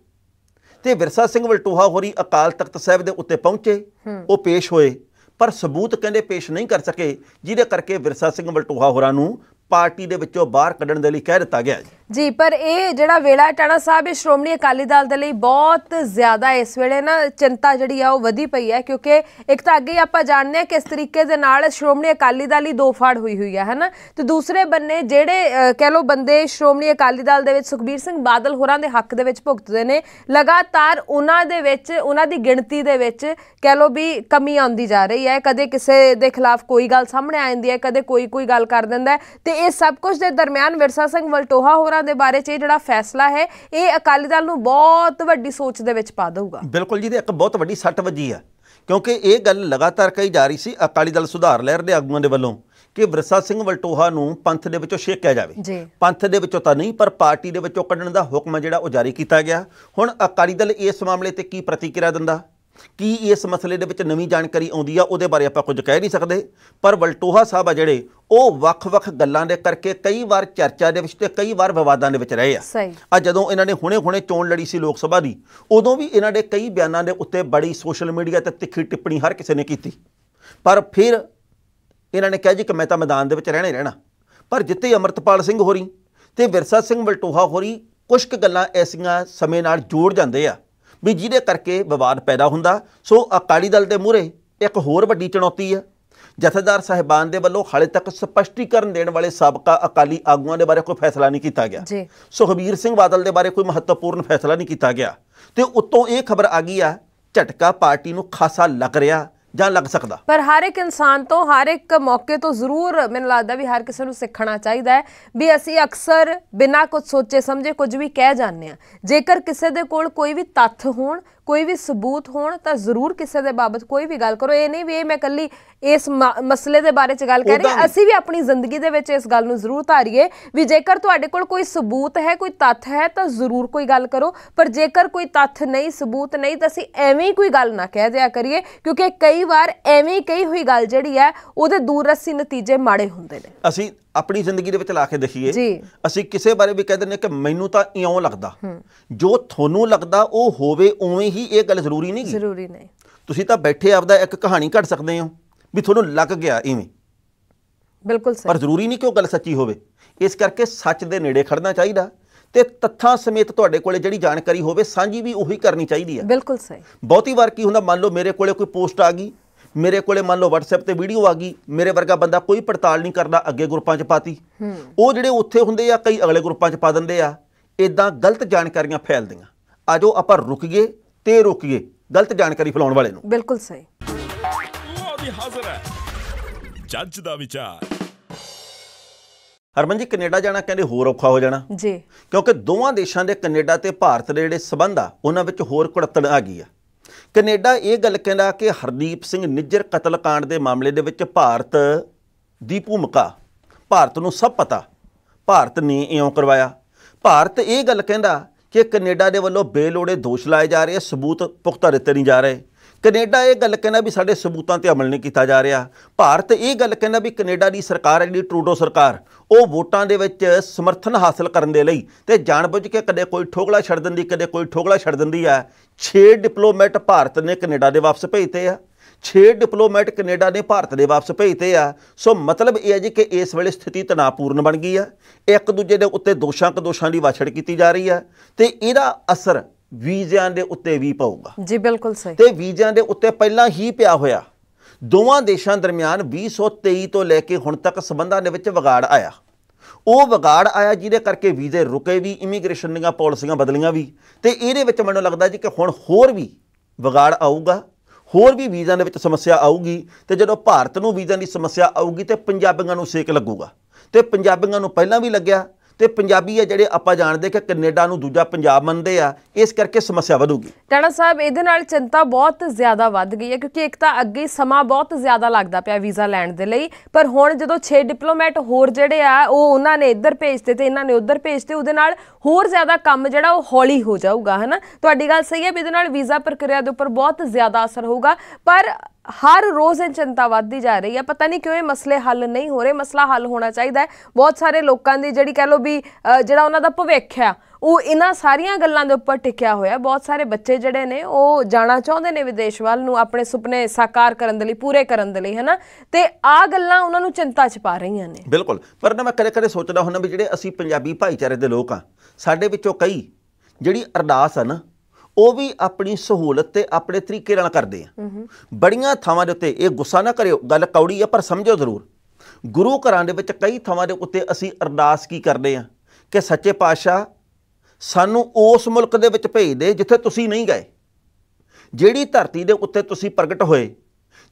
ਤੇ ਵਿਰਸਾ ਸਿੰਘ ਵਲਟੋਹਾ ਹੋਰੀ ਅਕਾਲ ਤਖਤ ਸਾਹਿਬ ਦੇ ਉੱਤੇ ਪਹੁੰਚੇ ਉਹ ਪੇਸ਼ ਹੋਏ ਪਰ ਸਬੂਤ ਕਹਿੰਦੇ ਪੇਸ਼ ਨਹੀਂ ਕਰ ਸਕੇ ਜਿਹਦੇ ਕਰਕੇ ਵਿਰਸਾ ਸਿੰਘ ਵਲਟੋਹਾ ਹੋਰਾਂ ਨੂੰ ਪਾਰਟੀ ਦੇ ਵਿੱਚੋਂ ਬਾਹਰ ਕੱਢਣ ਦੇ ਲਈ ਕਹਿ ਦਿੱਤਾ ਗਿਆ ਜੀ ਜੀ ਪਰ ਇਹ ਜਿਹੜਾ ਵੇਲਾ ਟਾਣਾ ਸਾਹਿਬ ਇਹ ਸ਼੍ਰੋਮਣੀ ਅਕਾਲੀ ਦਲ ਦੇ ਲਈ ਬਹੁਤ ਜ਼ਿਆਦਾ ਇਸ ਵੇਲੇ ਨਾ ਚਿੰਤਾ ਜਿਹੜੀ ਆ ਉਹ ਵਧੀ ਪਈ ਹੈ ਕਿਉਂਕਿ ਇੱਕ ਤਾਂ ਅੱਗੇ ਆਪਾਂ ਜਾਣਦੇ ਆ ਕਿਸ ਤਰੀਕੇ ਦੇ ਨਾਲ ਸ਼੍ਰੋਮਣੀ ਅਕਾਲੀ ਦਲ ਹੀ ਦੋ ਫਾੜ ਹੋਈ ਹੋਈ ਹੈ ਹਨਾ ਤੇ ਦੂਸਰੇ ਬੰਨੇ ਜਿਹੜੇ ਕਹਿ ਲੋ ਬੰਦੇ ਸ਼੍ਰੋਮਣੀ ਅਕਾਲੀ ਦਲ ਦੇ ਵਿੱਚ ਸੁਖਬੀਰ ਸਿੰਘ ਬਾਦਲ ਹੋਰਾਂ ਦੇ ਹੱਕ ਦੇ ਵਿੱਚ ਭੁਗਤਦੇ ਨੇ ਲਗਾਤਾਰ ਉਹਨਾਂ ਦੇ ਵਿੱਚ ਉਹਨਾਂ ਦੀ ਗਿਣਤੀ ਦੇ ਵਿੱਚ ਕਹਿ ਲੋ ਵੀ ਕਮੀ ਆਉਂਦੀ ਜਾ ਰਹੀ ਹੈ ਕਦੇ ਕਿਸੇ ਦੇ ਖਿਲਾਫ ਕੋਈ ਗੱਲ ਸਾਹਮਣੇ ਆ ਜਾਂਦੀ ਹੈ ਕਦੇ ਕੋਈ ਕੋਈ ਗੱਲ ਕਰ ਦਿੰਦਾ ਤੇ ਇਹ ਸਭ ਕੁਝ ਦੇ ਦਰਮਿਆਨ ਵਿਰਸਾ ਸਿੰਘ ਵਲਟੋਹਾ ਹੋਰਾਂ ਦੇ ਬਾਰੇ 'ਚ ਜਿਹੜਾ ਫੈਸਲਾ ਹੈ ਇਹ ਅਕਾਲੀ ਦਲ ਨੂੰ ਬਹੁਤ ਵੱਡੀ ਸੋਚ ਦੇ ਵਿੱਚ ਪਾ ਦੇਊਗਾ ਬਿਲਕੁਲ ਜੀ ਇਹ ਇੱਕ ਬਹੁਤ ਵੱਡੀ ਸੱਟ ਵੱਜੀ ਆ ਕਿਉਂਕਿ ਇਹ ਗੱਲ ਲਗਾਤਾਰ ਕਹੀ ਜਾ ਰਹੀ ਸੀ ਅਕਾਲੀ ਦਲ ਸੁਧਾਰ ਲਹਿਰ ਦੇ ਆਗੂਆਂ ਦੇ ਵੱਲੋਂ ਕਿ ਵਿਰਸਾ ਸਿੰਘ ਵਲਟੋਹਾ ਨੂੰ ਪੰਥ ਦੇ ਵਿੱਚੋਂ ਛੇਕਿਆ ਜਾਵੇ ਪੰਥ ਦੇ ਵਿੱਚੋਂ ਤਾਂ ਨਹੀਂ ਪਰ ਪਾਰਟੀ ਦੇ ਵਿੱਚੋਂ ਕੱਢਣ ਦਾ ਹੁਕਮ ਜਿਹੜਾ ਉਹ ਜਾਰੀ ਕੀਤਾ ਗਿਆ ਹੁਣ ਅਕਾਲੀ ਦਲ ਇਸ ਮਾਮਲੇ ਤੇ ਕੀ ਪ੍ਰਤੀਕਿਰਿਆ ਦਿੰਦਾ ਕੀ ਇਸ ਮਸਲੇ ਦੇ ਵਿੱਚ ਨਵੀਂ ਜਾਣਕਾਰੀ ਆਉਂਦੀ ਆ ਉਹਦੇ ਬਾਰੇ ਆਪਾਂ ਕੁਝ ਕਹਿ ਨਹੀਂ ਸਕਦੇ ਪਰ ਵਲਟੋਹਾ ਸਾਹਿਬ ਆ ਜਿਹੜੇ ਉਹ ਵੱਖ-ਵੱਖ ਗੱਲਾਂ ਦੇ ਕਰਕੇ ਕਈ ਵਾਰ ਚਰਚਾ ਦੇ ਵਿੱਚ ਤੇ ਕਈ ਵਾਰ ਵਿਵਾਦਾਂ ਦੇ ਵਿੱਚ ਰਹੇ ਆ ਆ ਜਦੋਂ ਇਹਨਾਂ ਨੇ ਹੁਣੇ-ਹੁਣੇ ਚੋਣ ਲੜੀ ਸੀ ਲੋਕ ਸਭਾ ਦੀ ਉਦੋਂ ਵੀ ਇਹਨਾਂ ਦੇ ਕਈ ਬਿਆਨਾਂ ਦੇ ਉੱਤੇ ਬੜੀ ਸੋਸ਼ਲ ਮੀਡੀਆ ਤੇ ਤਿੱਖੀ ਟਿੱਪਣੀ ਹਰ ਕਿਸੇ ਨੇ ਕੀਤੀ ਪਰ ਫਿਰ ਇਹਨਾਂ ਨੇ ਕਿਹਾ ਜੀ ਕਿ ਮੈਂ ਤਾਂ ਮੈਦਾਨ ਦੇ ਵਿੱਚ ਰਹਿਣਾ ਹੀ ਰਹਿਣਾ ਪਰ ਜਿੱਤੇ ਅਮਰਤਪਾਲ ਸਿੰਘ ਹੋਰੀ ਤੇ ਵਿਰਸਾ ਸਿੰਘ ਵਲਟੋਹਾ ਹੋਰੀ ਕੁਝ ਕੁ ਗੱਲਾਂ ਐਸੀਆਂ ਸਮੇਂ ਨਾਲ ਜੋੜ ਜਾਂਦੇ ਆ ਵੀ ਜਿਹਦੇ ਕਰਕੇ ਵਿਵਾਦ ਪੈਦਾ ਹੁੰਦਾ ਸੋ ਅਕਾਲੀ ਦਲ ਦੇ ਮੂਹਰੇ ਇੱਕ ਹੋਰ ਵੱਡੀ ਚੁਣੌਤੀ ਹੈ ਜਥੇਦਾਰ ਸਹਿਬਾਨ ਦੇ ਵੱਲੋਂ ਹਾਲੇ ਤੱਕ ਸਪਸ਼ਟੀਕਰਨ ਦੇਣ ਵਾਲੇ ਸਾਬਕਾ ਅਕਾਲੀ ਆਗੂਆਂ ਦੇ ਬਾਰੇ ਕੋਈ ਫੈਸਲਾ ਨਹੀਂ ਕੀਤਾ ਗਿਆ ਜੀ ਸੁਖਬੀਰ ਸਿੰਘ ਬਾਦਲ ਦੇ ਬਾਰੇ ਕੋਈ ਮਹੱਤਵਪੂਰਨ ਫੈਸਲਾ ਨਹੀਂ ਕੀਤਾ ਗਿਆ ਤੇ ਉਤੋਂ ਇਹ ਖਬਰ ਆ ਗਈ ਆ ਝਟਕਾ ਪਾਰਟੀ ਨੂੰ ਖਾਸਾ ਲੱਗ ਰਿਹਾ ਜਾਂ ਲੱਗ ਸਕਦਾ ਪਰ ਹਰ ਇੱਕ ਇਨਸਾਨ ਤੋਂ ਹਰ ਇੱਕ ਮੌਕੇ ਤੋਂ ਜ਼ਰੂਰ ਮੈਨੂੰ ਲੱਗਦਾ ਵੀ ਹਰ ਕਿਸੇ ਨੂੰ ਸਿੱਖਣਾ ਚਾਹੀਦਾ ਹੈ ਵੀ ਅਸੀਂ ਅਕਸਰ ਬਿਨਾਂ ਕੁਝ ਸੋਚੇ ਸਮਝੇ ਕੁਝ ਵੀ ਕਹਿ ਜਾਂਦੇ ਆ ਜੇਕਰ ਕਿਸੇ ਦੇ ਕੋਲ ਕੋਈ ਵੀ ਤੱਥ ਹੋਣ ਕੋਈ ਵੀ ਸਬੂਤ ਹੋਣ ਤਾਂ ਜ਼ਰੂਰ ਕਿਸੇ ਦੇ ਬਾਬਤ ਕੋਈ ਵੀ ਗੱਲ ਕਰੋ ਇਹ ਨਹੀਂ ਵੀ ਇਹ ਮੈਂ ਕੱਲੀ ਇਸ ਮਸਲੇ ਦੇ ਬਾਰੇ ਚ ਗੱਲ ਕਰ ਰਹੀ ਅਸੀਂ ਵੀ ਆਪਣੀ ਜ਼ਿੰਦਗੀ ਦੇ ਵਿੱਚ ਇਸ ਗੱਲ ਨੂੰ ਜ਼ਰੂਰ ਧਾਰੀਏ ਵੀ ਜੇਕਰ ਤੁਹਾਡੇ ਕੋਲ ਕੋਈ ਸਬੂਤ ਹੈ ਕੋਈ ਤੱਥ ਹੈ ਤਾਂ ਜ਼ਰੂਰ ਕੋਈ ਗੱਲ ਕਰੋ ਪਰ ਜੇਕਰ ਕੋਈ ਤੱਥ ਨਹੀਂ ਸਬੂਤ ਨਹੀਂ ਤਾਂ ਅਸੀਂ ਐਵੇਂ ਹੀ ਕੋਈ ਗੱਲ ਨਾ ਕਹਿ ਦਿਆ ਕਰੀਏ ਕਿਉਂਕਿ ਕਈ ਵਾਰ ਐਵੇਂ ਹੀ ਕਹੀ ਹੋਈ ਗੱਲ ਜਿਹੜੀ ਹੈ ਉਹਦੇ ਦੂਰ ਰੱਸੀ ਨਤੀਜੇ ਮਾੜੇ ਹੁੰਦੇ ਨੇ ਅਸੀਂ ਆਪਣੀ ਜ਼ਿੰਦਗੀ ਦੇ ਵਿੱਚ ਲਾ ਕੇ ਦੇਖੀਏ ਅਸੀਂ ਕਿਸੇ ਬਾਰੇ ਵੀ ਕਹਿੰਦੇ ਨੇ ਕਿ ਮੈਨੂੰ ਤਾਂ ਇਉਂ ਲੱਗਦਾ ਜੋ ਤੁਹਾਨੂੰ ਲੱਗਦਾ ਉਹ ਹੋਵੇ ਉਵੇਂ ਹੀ ਇਹ ਗੱਲ ਜ਼ਰੂਰੀ ਨਹੀਂ ਜ਼ਰੂਰੀ ਨਹੀਂ ਤੁਸੀਂ ਤਾਂ ਬੈਠੇ ਆਪਦਾ ਇੱਕ ਕਹਾਣੀ ਘੜ ਸਕਦੇ ਹੋ ਵੀ ਤੁਹਾਨੂੰ ਲੱਗ ਗਿਆ ਇਵੇਂ ਬਿਲਕੁਲ ਸਹੀ ਪਰ ਜ਼ਰੂਰੀ ਨਹੀਂ ਕਿ ਉਹ ਗੱਲ ਸੱਚੀ ਹੋਵੇ ਇਸ ਕਰਕੇ ਸੱਚ ਦੇ ਨੇੜੇ ਖੜਨਾ ਚਾਹੀਦਾ ਤੇ ਤੱਥਾਂ ਸਮੇਤ ਤੁਹਾਡੇ ਕੋਲੇ ਜਿਹੜੀ ਜਾਣਕਾਰੀ ਹੋਵੇ ਸਾਂਝੀ ਵੀ ਉਹੀ ਕਰਨੀ ਚਾਹੀਦੀ ਹੈ ਬਿਲਕੁਲ ਸਹੀ ਬਹੁਤੀ ਵਾਰ ਕੀ ਹੁੰਦਾ ਮੰਨ ਲਓ ਮੇਰੇ ਕੋਲੇ ਕੋਈ ਪੋਸਟ ਆ ਗਈ ਮੇਰੇ ਕੋਲੇ ਮੰਨ ਲਓ WhatsApp ਤੇ ਵੀਡੀਓ ਆ ਗਈ ਮੇਰੇ ਵਰਗਾ ਬੰਦਾ ਕੋਈ ਪੜਤਾਲ ਨਹੀਂ ਕਰਦਾ ਅੱਗੇ ਗਰੁੱਪਾਂ 'ਚ ਪਾਤੀ ਉਹ ਜਿਹੜੇ ਉੱਥੇ ਹੁੰਦੇ ਆ ਕਈ ਅਗਲੇ ਗਰੁੱਪਾਂ 'ਚ ਪਾ ਦਿੰਦੇ ਆ ਇਦਾਂ ਗਲਤ ਜਾਣਕਾਰੀਆਂ ਫੈਲਦੀਆਂ ਆਜੋ ਆਪਾਂ ਰੁਕ ਗਏ ਤੇ ਗਏ ਗਲਤ ਜਾਣਕਾਰੀ ਫਲਾਉਣ ਵਾਲੇ ਨੂੰ ਬਿਲਕੁਲ ਸਹੀ ਉਹਦੀ ਹਾਜ਼ਰ ਹੈ ਜੱਜ ਦਾ ਵਿਚਾਰ ਹਰਮਨ ਜੀ ਕੈਨੇਡਾ ਜਾਣਾ ਕਹਿੰਦੇ ਹੋਰ ਔਖਾ ਹੋ ਜਾਣਾ ਜੀ ਕਿਉਂਕਿ ਦੋਵਾਂ ਦੇਸ਼ਾਂ ਦੇ ਕੈਨੇਡਾ ਤੇ ਭਾਰਤ ਦੇ ਜਿਹੜੇ ਸਬੰਧ ਆ ਉਹਨਾਂ ਵਿੱਚ ਹੋਰ ਕੁੜੱਤਣ ਆ ਗਈ ਆ ਕੈਨੇਡਾ ਇਹ ਗੱਲ ਕਹਿੰਦਾ ਕਿ ਹਰਦੀਪ ਸਿੰਘ ਨਿੱਜਰ ਕਤਲ ਕਾਂਡ ਦੇ ਮਾਮਲੇ ਦੇ ਵਿੱਚ ਭਾਰਤ ਦੀ ਭੂਮਿਕਾ ਭਾਰਤ ਨੂੰ ਸਭ ਪਤਾ ਭਾਰਤ ਨੇ ਇਉਂ ਕਰਵਾਇਆ ਭਾਰਤ ਇਹ ਗੱਲ ਕਹਿੰਦਾ ਕਿ ਕੈਨੇਡਾ ਦੇ ਵੱਲੋਂ ਬੇਲੋੜੇ ਦੋਸ਼ ਲਾਏ ਜਾ ਰਹੇ ਸਬੂਤ ਪੁਖਤਾ ਦਿੱਤੇ ਨਹੀਂ ਜਾ ਰਹੇ ਕੈਨੇਡਾ ਇਹ ਗੱਲ ਕਹਿੰਦਾ ਵੀ ਸਾਡੇ ਸਬੂਤਾਂ ਤੇ ਅਮਲ ਨਹੀਂ ਕੀਤਾ ਜਾ ਰਿਹਾ ਭਾਰਤ ਇਹ ਗੱਲ ਕਹਿੰਦਾ ਵੀ ਕੈਨੇਡਾ ਦੀ ਸਰਕਾਰ ਜਿਹੜੀ ਟਰੂਡੋ ਸਰਕਾਰ ਉਹ ਵੋਟਾਂ ਦੇ ਵਿੱਚ ਸਮਰਥਨ ਹਾਸਲ ਕਰਨ ਦੇ ਲਈ ਤੇ ਜਾਣਬੁੱਝ ਕੇ ਕਦੇ ਕੋਈ ਠੋਗਲਾ ਛੱਡ ਦਿੰਦੀ ਕਦੇ ਕੋਈ ਠੋਗਲਾ ਛੱਡ ਦਿੰਦੀ ਆ 6 ਡਿਪਲੋਮੈਟ ਭਾਰਤ ਨੇ ਕੈਨੇਡਾ ਦੇ ਵਾਪਸ ਭੇਜਤੇ ਆ 6 ਡਿਪਲੋਮੈਟ ਕੈਨੇਡਾ ਨੇ ਭਾਰਤ ਦੇ ਵਾਪਸ ਭੇਜਤੇ ਆ ਸੋ ਮਤਲਬ ਇਹ ਹੈ ਜੀ ਕਿ ਇਸ ਵੇਲੇ ਸਥਿਤੀ ਤਣਾਪੂਰਨ ਬਣ ਗਈ ਆ ਇੱਕ ਦੂਜੇ ਦੇ ਉੱਤੇ ਦੋਸ਼ਾਂ ਕਦੋਸ਼ਾਂ ਦੀ ਵਾਛੜ ਕੀਤੀ ਜਾ ਰਹੀ ਆ ਤੇ ਇਹਦਾ ਅਸਰ ਵੀਜ਼ਿਆਂ ਦੇ ਉੱਤੇ ਵੀ ਪਊਗਾ ਜੀ ਬਿਲਕੁਲ ਸਹੀ ਤੇ ਵੀਜ਼ਿਆਂ ਦੇ ਉੱਤੇ ਪਹਿਲਾਂ ਹੀ ਪਿਆ ਹੋਇਆ ਦੋਵਾਂ ਦੇਸ਼ਾਂ ਦਰਮਿਆਨ 2023 ਤੋਂ ਲੈ ਕੇ ਹੁਣ ਤੱਕ ਸਬੰਧਾਂ ਦੇ ਵਿੱਚ ਵਿਗਾੜ ਆਇਆ ਉਹ ਵਿਗਾੜ ਆਇਆ ਜਿਹਦੇ ਕਰਕੇ ਵੀਜ਼ੇ ਰੁਕੇ ਵੀ ਇਮੀਗ੍ਰੇਸ਼ਨ ਦੀਆਂ ਪਾਲਿਸੀਆਂ ਬਦਲੀਆਂ ਵੀ ਤੇ ਇਹਦੇ ਵਿੱਚ ਮੈਨੂੰ ਲੱਗਦਾ ਜੀ ਕਿ ਹੁਣ ਹੋਰ ਵੀ ਵਿਗਾੜ ਆਊਗਾ ਹੋਰ ਵੀ ਵੀਜ਼ਾ ਦੇ ਵਿੱਚ ਸਮੱਸਿਆ ਆਊਗੀ ਤੇ ਜਦੋਂ ਭਾਰਤ ਨੂੰ ਵੀਜ਼ਾ ਦੀ ਸਮੱਸਿਆ ਆਊਗੀ ਤੇ ਪੰਜਾਬੀਆਂ ਨੂੰ ਸੇਕ ਲੱਗੂਗਾ ਤੇ ਪੰਜਾਬੀਆਂ ਨੂੰ ਪਹਿਲਾਂ ਵੀ ਲੱਗਿਆ ਤੇ ਪੰਜਾਬੀ ਆ ਜਿਹੜੇ ਆਪਾਂ ਜਾਣਦੇ ਕਿ ਕੈਨੇਡਾ ਨੂੰ ਦੂਜਾ ਪੰਜਾਬ ਮੰਨਦੇ ਆ ਇਸ ਕਰਕੇ ਸਮੱਸਿਆ ਵਧੂਗੀ ਟਾਣਾ ਸਾਹਿਬ ਇਹਦੇ ਨਾਲ ਚਿੰਤਾ ਬਹੁਤ ਜ਼ਿਆਦਾ ਵੱਧ ਗਈ ਹੈ ਕਿਉਂਕਿ ਇੱਕ ਤਾਂ ਅੱਗੇ ਸਮਾਂ ਬਹੁਤ ਜ਼ਿਆਦਾ ਲੱਗਦਾ ਪਿਆ ਵੀਜ਼ਾ ਲੈਣ ਦੇ ਲਈ ਪਰ ਹੁਣ ਜਦੋਂ 6 ਡਿਪਲੋਮੈਟ ਹੋਰ ਜਿਹੜੇ ਆ ਉਹ ਉਹਨਾਂ ਨੇ ਇੱਧਰ ਭੇਜਤੇ ਤੇ ਇਹਨਾਂ ਨੇ ਉੱਧਰ ਭੇਜਤੇ ਉਹਦੇ ਨਾਲ ਹੋਰ ਜ਼ਿਆਦਾ ਕੰਮ ਜਿਹੜਾ ਉਹ ਹੌਲੀ ਹੋ ਜਾਊਗਾ ਹਨਾ ਤੁਹਾਡੀ ਗੱਲ ਸਹੀ ਹੈ ਵੀ ਇਹਦੇ ਨਾਲ ਵੀਜ਼ਾ ਪ੍ਰਕਿਰਿਆ ਦੇ ਉੱਪਰ ਬਹੁਤ ਜ਼ਿਆਦਾ ਅਸਰ ਹੋਊਗਾ ਪਰ ਹਰ ਰੋਜ਼ ਇਹ ਚਿੰਤਾ ਵੱਧਦੀ ਜਾ ਰਹੀ ਹੈ ਪਤਾ ਨਹੀਂ ਕਿਉਂ ਇਹ ਮਸਲੇ ਹੱਲ ਨਹੀਂ ਹੋ ਰਹੇ ਮਸਲਾ ਹੱਲ ਹੋਣਾ ਚਾਹੀਦਾ ਹੈ ਬਹੁਤ ਸਾਰੇ ਲੋਕਾਂ ਦੀ ਜਿਹੜੀ ਕਹਿ ਲੋ ਵੀ ਜਿਹੜਾ ਉਹਨਾਂ ਦਾ ਭਵਿੱਖ ਆ ਉਹ ਇਹਨਾਂ ਸਾਰੀਆਂ ਗੱਲਾਂ ਦੇ ਉੱਪਰ ਟਿਕਿਆ ਹੋਇਆ ਬਹੁਤ ਸਾਰੇ ਬੱਚੇ ਜਿਹੜੇ ਨੇ ਉਹ ਜਾਣਾ ਚਾਹੁੰਦੇ ਨੇ ਵਿਦੇਸ਼ ਵੱਲ ਨੂੰ ਆਪਣੇ ਸੁਪਨੇ ਸਾਕਾਰ ਕਰਨ ਦੇ ਲਈ ਪੂਰੇ ਕਰਨ ਦੇ ਲਈ ਹਨਾ ਤੇ ਆ ਗੱਲਾਂ ਉਹਨਾਂ ਨੂੰ ਚਿੰਤਾ ਚ ਪਾ ਰਹੀਆਂ ਨੇ ਬਿਲਕੁਲ ਪਰ ਨਾ ਮੈਂ ਕਦੇ ਕਦੇ ਸੋਚਦਾ ਹੁੰਦਾ ਵੀ ਜਿਹੜੇ ਅਸੀਂ ਪੰਜਾਬੀ ਭਾਈਚਾਰੇ ਦੇ ਲੋਕ ਆ ਸਾਡੇ ਵਿੱਚੋਂ ਕਈ ਜਿਹੜੀ ਅਰਦਾਸ ਆ ਨਾ ਉਹ ਵੀ ਆਪਣੀ ਸਹੂਲਤ ਤੇ ਆਪਣੇ ਤਰੀਕੇ ਨਾਲ ਕਰਦੇ ਆ ਬੜੀਆਂ ਥਾਵਾਂ ਦੇ ਉੱਤੇ ਇਹ ਗੁੱਸਾ ਨਾ ਕਰਿਓ ਗੱਲ ਕੌੜੀ ਆ ਪਰ ਸਮਝੋ ਜ਼ਰੂਰ ਗੁਰੂ ਘਰਾਂ ਦੇ ਵਿੱਚ ਕਈ ਥਾਵਾਂ ਦੇ ਉੱਤੇ ਅਸੀਂ ਅਰਦਾਸ ਕੀ ਕਰਦੇ ਆ ਕਿ ਸੱਚੇ ਪਾਤਸ਼ਾਹ ਸਾਨੂੰ ਉਸ ਮੁਲਕ ਦੇ ਵਿੱਚ ਭੇਜ ਦੇ ਜਿੱਥੇ ਤੁਸੀਂ ਨਹੀਂ ਗਏ ਜਿਹੜੀ ਧਰਤੀ ਦੇ ਉੱਤੇ ਤੁਸੀਂ ਪ੍ਰਗਟ ਹੋਏ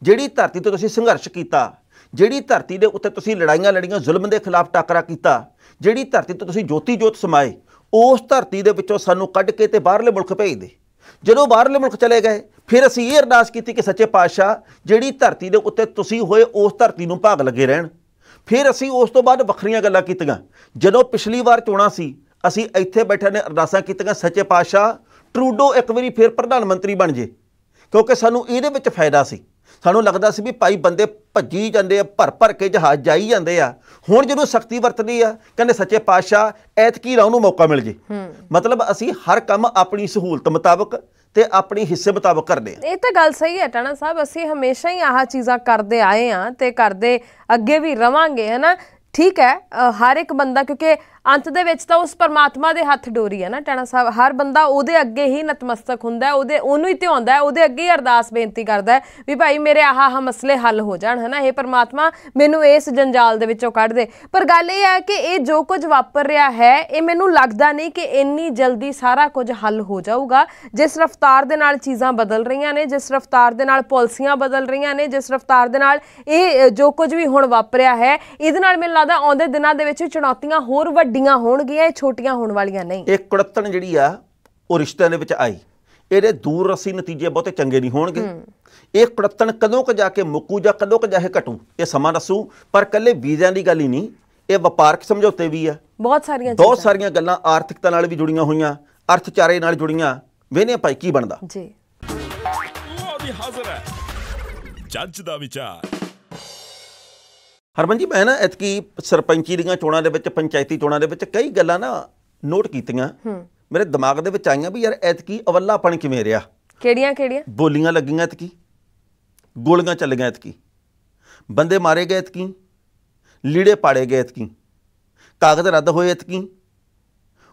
ਜਿਹੜੀ ਧਰਤੀ ਤੇ ਤੁਸੀਂ ਸੰਘਰਸ਼ ਕੀਤਾ ਜਿਹੜੀ ਧਰਤੀ ਦੇ ਉੱਤੇ ਤੁਸੀਂ ਲੜਾਈਆਂ ਲੜੀਆਂ ਜ਼ੁਲਮ ਦੇ ਖਿਲਾਫ ਟਕਰਾ ਕੀਤਾ ਜਿਹੜੀ ਧਰਤੀ ਤੇ ਤੁਸੀਂ ਜੋਤੀ ਜੋਤ ਸਮਾਏ ਉਸ ਧਰਤੀ ਦੇ ਵਿੱਚੋਂ ਸਾਨੂੰ ਕੱਢ ਕੇ ਤੇ ਬਾਹਰਲੇ ਮੁਲਕ ਦੇ ਜਦੋਂ ਬਾਹਰਲੇ ਮੁਲਕ ਚਲੇ ਗਏ ਫਿਰ ਅਸੀਂ ਇਹ ਅਰਦਾਸ ਕੀਤੀ ਕਿ ਸੱਚੇ ਪਾਤਸ਼ਾਹ ਜਿਹੜੀ ਧਰਤੀ ਦੇ ਉੱਤੇ ਤੁਸੀਂ ਹੋਏ ਉਸ ਧਰਤੀ ਨੂੰ ਭਾਗ ਲੱਗੇ ਰਹਿਣ ਫਿਰ ਅਸੀਂ ਉਸ ਤੋਂ ਬਾਅਦ ਵੱਖਰੀਆਂ ਗੱਲਾਂ ਕੀਤੀਆਂ ਜਦੋਂ ਪਿਛਲੀ ਵਾਰ ਚੋਣਾ ਸੀ ਅਸੀਂ ਇੱਥੇ ਬੈਠੇ ਨੇ ਅਰਦਾਸਾਂ ਕੀਤੀਆਂ ਸੱਚੇ ਪਾਤਸ਼ਾਹ ਟਰੂਡੋ ਇੱਕ ਵਾਰੀ ਫਿਰ ਪ੍ਰਧਾਨ ਮੰਤਰੀ ਬਣ ਜੇ ਕਿਉਂਕਿ ਸਾਨੂੰ ਇਹਦੇ ਵਿੱਚ ਫਾਇਦਾ ਸੀ ਸਾਨੂੰ ਲੱਗਦਾ ਸੀ ਵੀ ਭਾਈ ਬੰਦੇ ਭੱਜੀ ਜਾਂਦੇ ਆ ਭਰ ਭਰ ਕੇ ਜਹਾਜ਼ ਜਾਈ ਜਾਂਦੇ ਆ ਹੁਣ ਜਦੋਂ ਸ਼ਕਤੀ ਵਰਤਦੀ ਆ ਕਹਿੰਦੇ ਸੱਚੇ ਪਾਤਸ਼ਾਹ ਐਤਕੀ ਰਾਹ ਨੂੰ ਮੌਕਾ ਮਿਲ ਜੇ ਮਤਲਬ ਅਸੀਂ ਹਰ ਕੰਮ ਆਪਣੀ ਸਹੂਲਤ ਮੁਤਾਬਕ ਤੇ ਆਪਣੀ ਹਿੱਸੇ ਮੁਤਾਬਕ ਕਰਦੇ ਆ ਇਹ ਤਾਂ ਗੱਲ ਸਹੀ ਹੈ ਟਾਣਾ ਸਾਹਿਬ ਅਸੀਂ ਹਮੇਸ਼ਾ ਹੀ ਆਹ ਚੀਜ਼ਾਂ ਕਰਦੇ ਆਏ ਆ ਤੇ ਕਰਦੇ ਅੱਗੇ ਵੀ ਰਵਾਂਗੇ ਹਨਾ ਠੀਕ ਹੈ ਹਰ ਇੱਕ ਬੰਦਾ ਕਿਉਂਕਿ ਅੰਤ ਦੇ ਵਿੱਚ ਤਾਂ ਉਸ ਪਰਮਾਤਮਾ ਦੇ ਹੱਥ ਡੋਰੀ ਹੈ ਨਾ ਟਾਣਾ ਸਾਹਿਬ ਹਰ ਬੰਦਾ ਉਹਦੇ ਅੱਗੇ ਹੀ ਨਤਮਸਤਕ ਹੁੰਦਾ ਉਹਦੇ ਉਹਨੂੰ ਹੀ ਧਿਆਉਂਦਾ ਹੈ ਉਹਦੇ ਅੱਗੇ ਹੀ ਅਰਦਾਸ ਬੇਨਤੀ ਕਰਦਾ ਹੈ ਵੀ ਭਾਈ ਮੇਰੇ ਆਹ ਆਹ ਮਸਲੇ ਹੱਲ ਹੋ ਜਾਣ ਹਨਾ ਇਹ ਪਰਮਾਤਮਾ ਮੈਨੂੰ ਇਸ ਜੰਜਾਲ ਦੇ ਵਿੱਚੋਂ ਕੱਢ ਦੇ ਪਰ ਗੱਲ ਇਹ ਹੈ ਕਿ ਇਹ ਜੋ ਕੁਝ ਵਾਪਰ ਰਿਹਾ ਹੈ ਇਹ ਮੈਨੂੰ ਲੱਗਦਾ ਨਹੀਂ ਕਿ ਇੰਨੀ ਜਲਦੀ ਸਾਰਾ ਕੁਝ ਹੱਲ ਹੋ ਜਾਊਗਾ ਜਿਸ ਰਫ਼ਤਾਰ ਦੇ ਨਾਲ ਚੀਜ਼ਾਂ ਬਦਲ ਰਹੀਆਂ ਨੇ ਜਿਸ ਰਫ਼ਤਾਰ ਦੇ ਨਾਲ ਪਾਲਿਸੀਆਂ ਬਦਲ ਰਹੀਆਂ ਨੇ ਜਿਸ ਰਫ਼ਤਾਰ ਦੇ ਨਾਲ ਇਹ ਜੋ ਕੁਝ ਵੀ ਹੁਣ ਵਾਪਰਿਆ ਹੈ ਇਹਦੇ ਨਾਲ ਮੈਨੂੰ ਲੱਗਦਾ ਆਉਂਦੇ ਦਿਨਾਂ ਦੇ ਵਿੱਚ ਚੁਣੌਤੀਆਂ ਹੋਰ ਵੱਡੀਆਂ ਵੱਡੀਆਂ ਹੋਣਗੀਆਂ ਇਹ ਛੋਟੀਆਂ ਹੋਣ ਵਾਲੀਆਂ ਨਹੀਂ ਇਹ ਕੁੜੱਤਣ ਜਿਹੜੀ ਆ ਉਹ ਰਿਸ਼ਤਿਆਂ ਦੇ ਵਿੱਚ ਆਈ ਇਹਦੇ ਦੂਰ ਰਸੀ ਨਤੀਜੇ ਬਹੁਤੇ ਚੰਗੇ ਨਹੀਂ ਹੋਣਗੇ ਇਹ ਕੁੜੱਤਣ ਕਦੋਂ ਕ ਜਾ ਕੇ ਮੁੱਕੂ ਜਾਂ ਕਦੋਂ ਕ ਜਾ ਕੇ ਘਟੂ ਇਹ ਸਮਾਂ ਦੱਸੂ ਪਰ ਕੱਲੇ ਵੀਜ਼ਿਆਂ ਦੀ ਗੱਲ ਹੀ ਨਹੀਂ ਇਹ ਵਪਾਰਕ ਸਮਝੌਤੇ ਵੀ ਆ ਬਹੁਤ ਸਾਰੀਆਂ ਬਹੁਤ ਸਾਰੀਆਂ ਗੱਲਾਂ ਆਰਥਿਕਤਾ ਨਾਲ ਵੀ ਜੁੜੀਆਂ ਹੋਈਆਂ ਅਰਥਚਾਰੇ ਨਾਲ ਜੁੜੀਆਂ ਵੇਨੇ ਭਾਈ ਕੀ ਬਣਦਾ ਜੀ ਉਹ ਵੀ ਹਾਜ਼ਰ ਹੈ ਜੱਜ ਦਾ ਵਿਚਾਰ ਹਰਮਨ ਜੀ ਮੈਂ ਨਾ ਐਤਕੀ ਸਰਪੰਚੀ ਦੀਆਂ ਚੋਣਾਂ ਦੇ ਵਿੱਚ ਪੰਚਾਇਤੀ ਚੋਣਾਂ ਦੇ ਵਿੱਚ ਕਈ ਗੱਲਾਂ ਨਾ ਨੋਟ ਕੀਤੀਆਂ ਮੇਰੇ ਦਿਮਾਗ ਦੇ ਵਿੱਚ ਆਈਆਂ ਵੀ ਯਾਰ ਐਤਕੀ ਅਵੱਲਾਪਣ ਕਿਵੇਂ ਰਿਹਾ ਕਿਹੜੀਆਂ ਕਿਹੜੀਆਂ ਬੋਲੀਆਂ ਲੱਗੀਆਂ ਐਤਕੀ ਗੋਲੀਆਂ ਚੱਲੀਆਂ ਐਤਕੀ ਬੰਦੇ ਮਾਰੇ ਗਏ ਐਤਕੀ ਲੀੜੇ ਪਾੜੇ ਗਏ ਐਤਕੀ ਕਾਗਜ਼ ਰੱਦ ਹੋਏ ਐਤਕੀ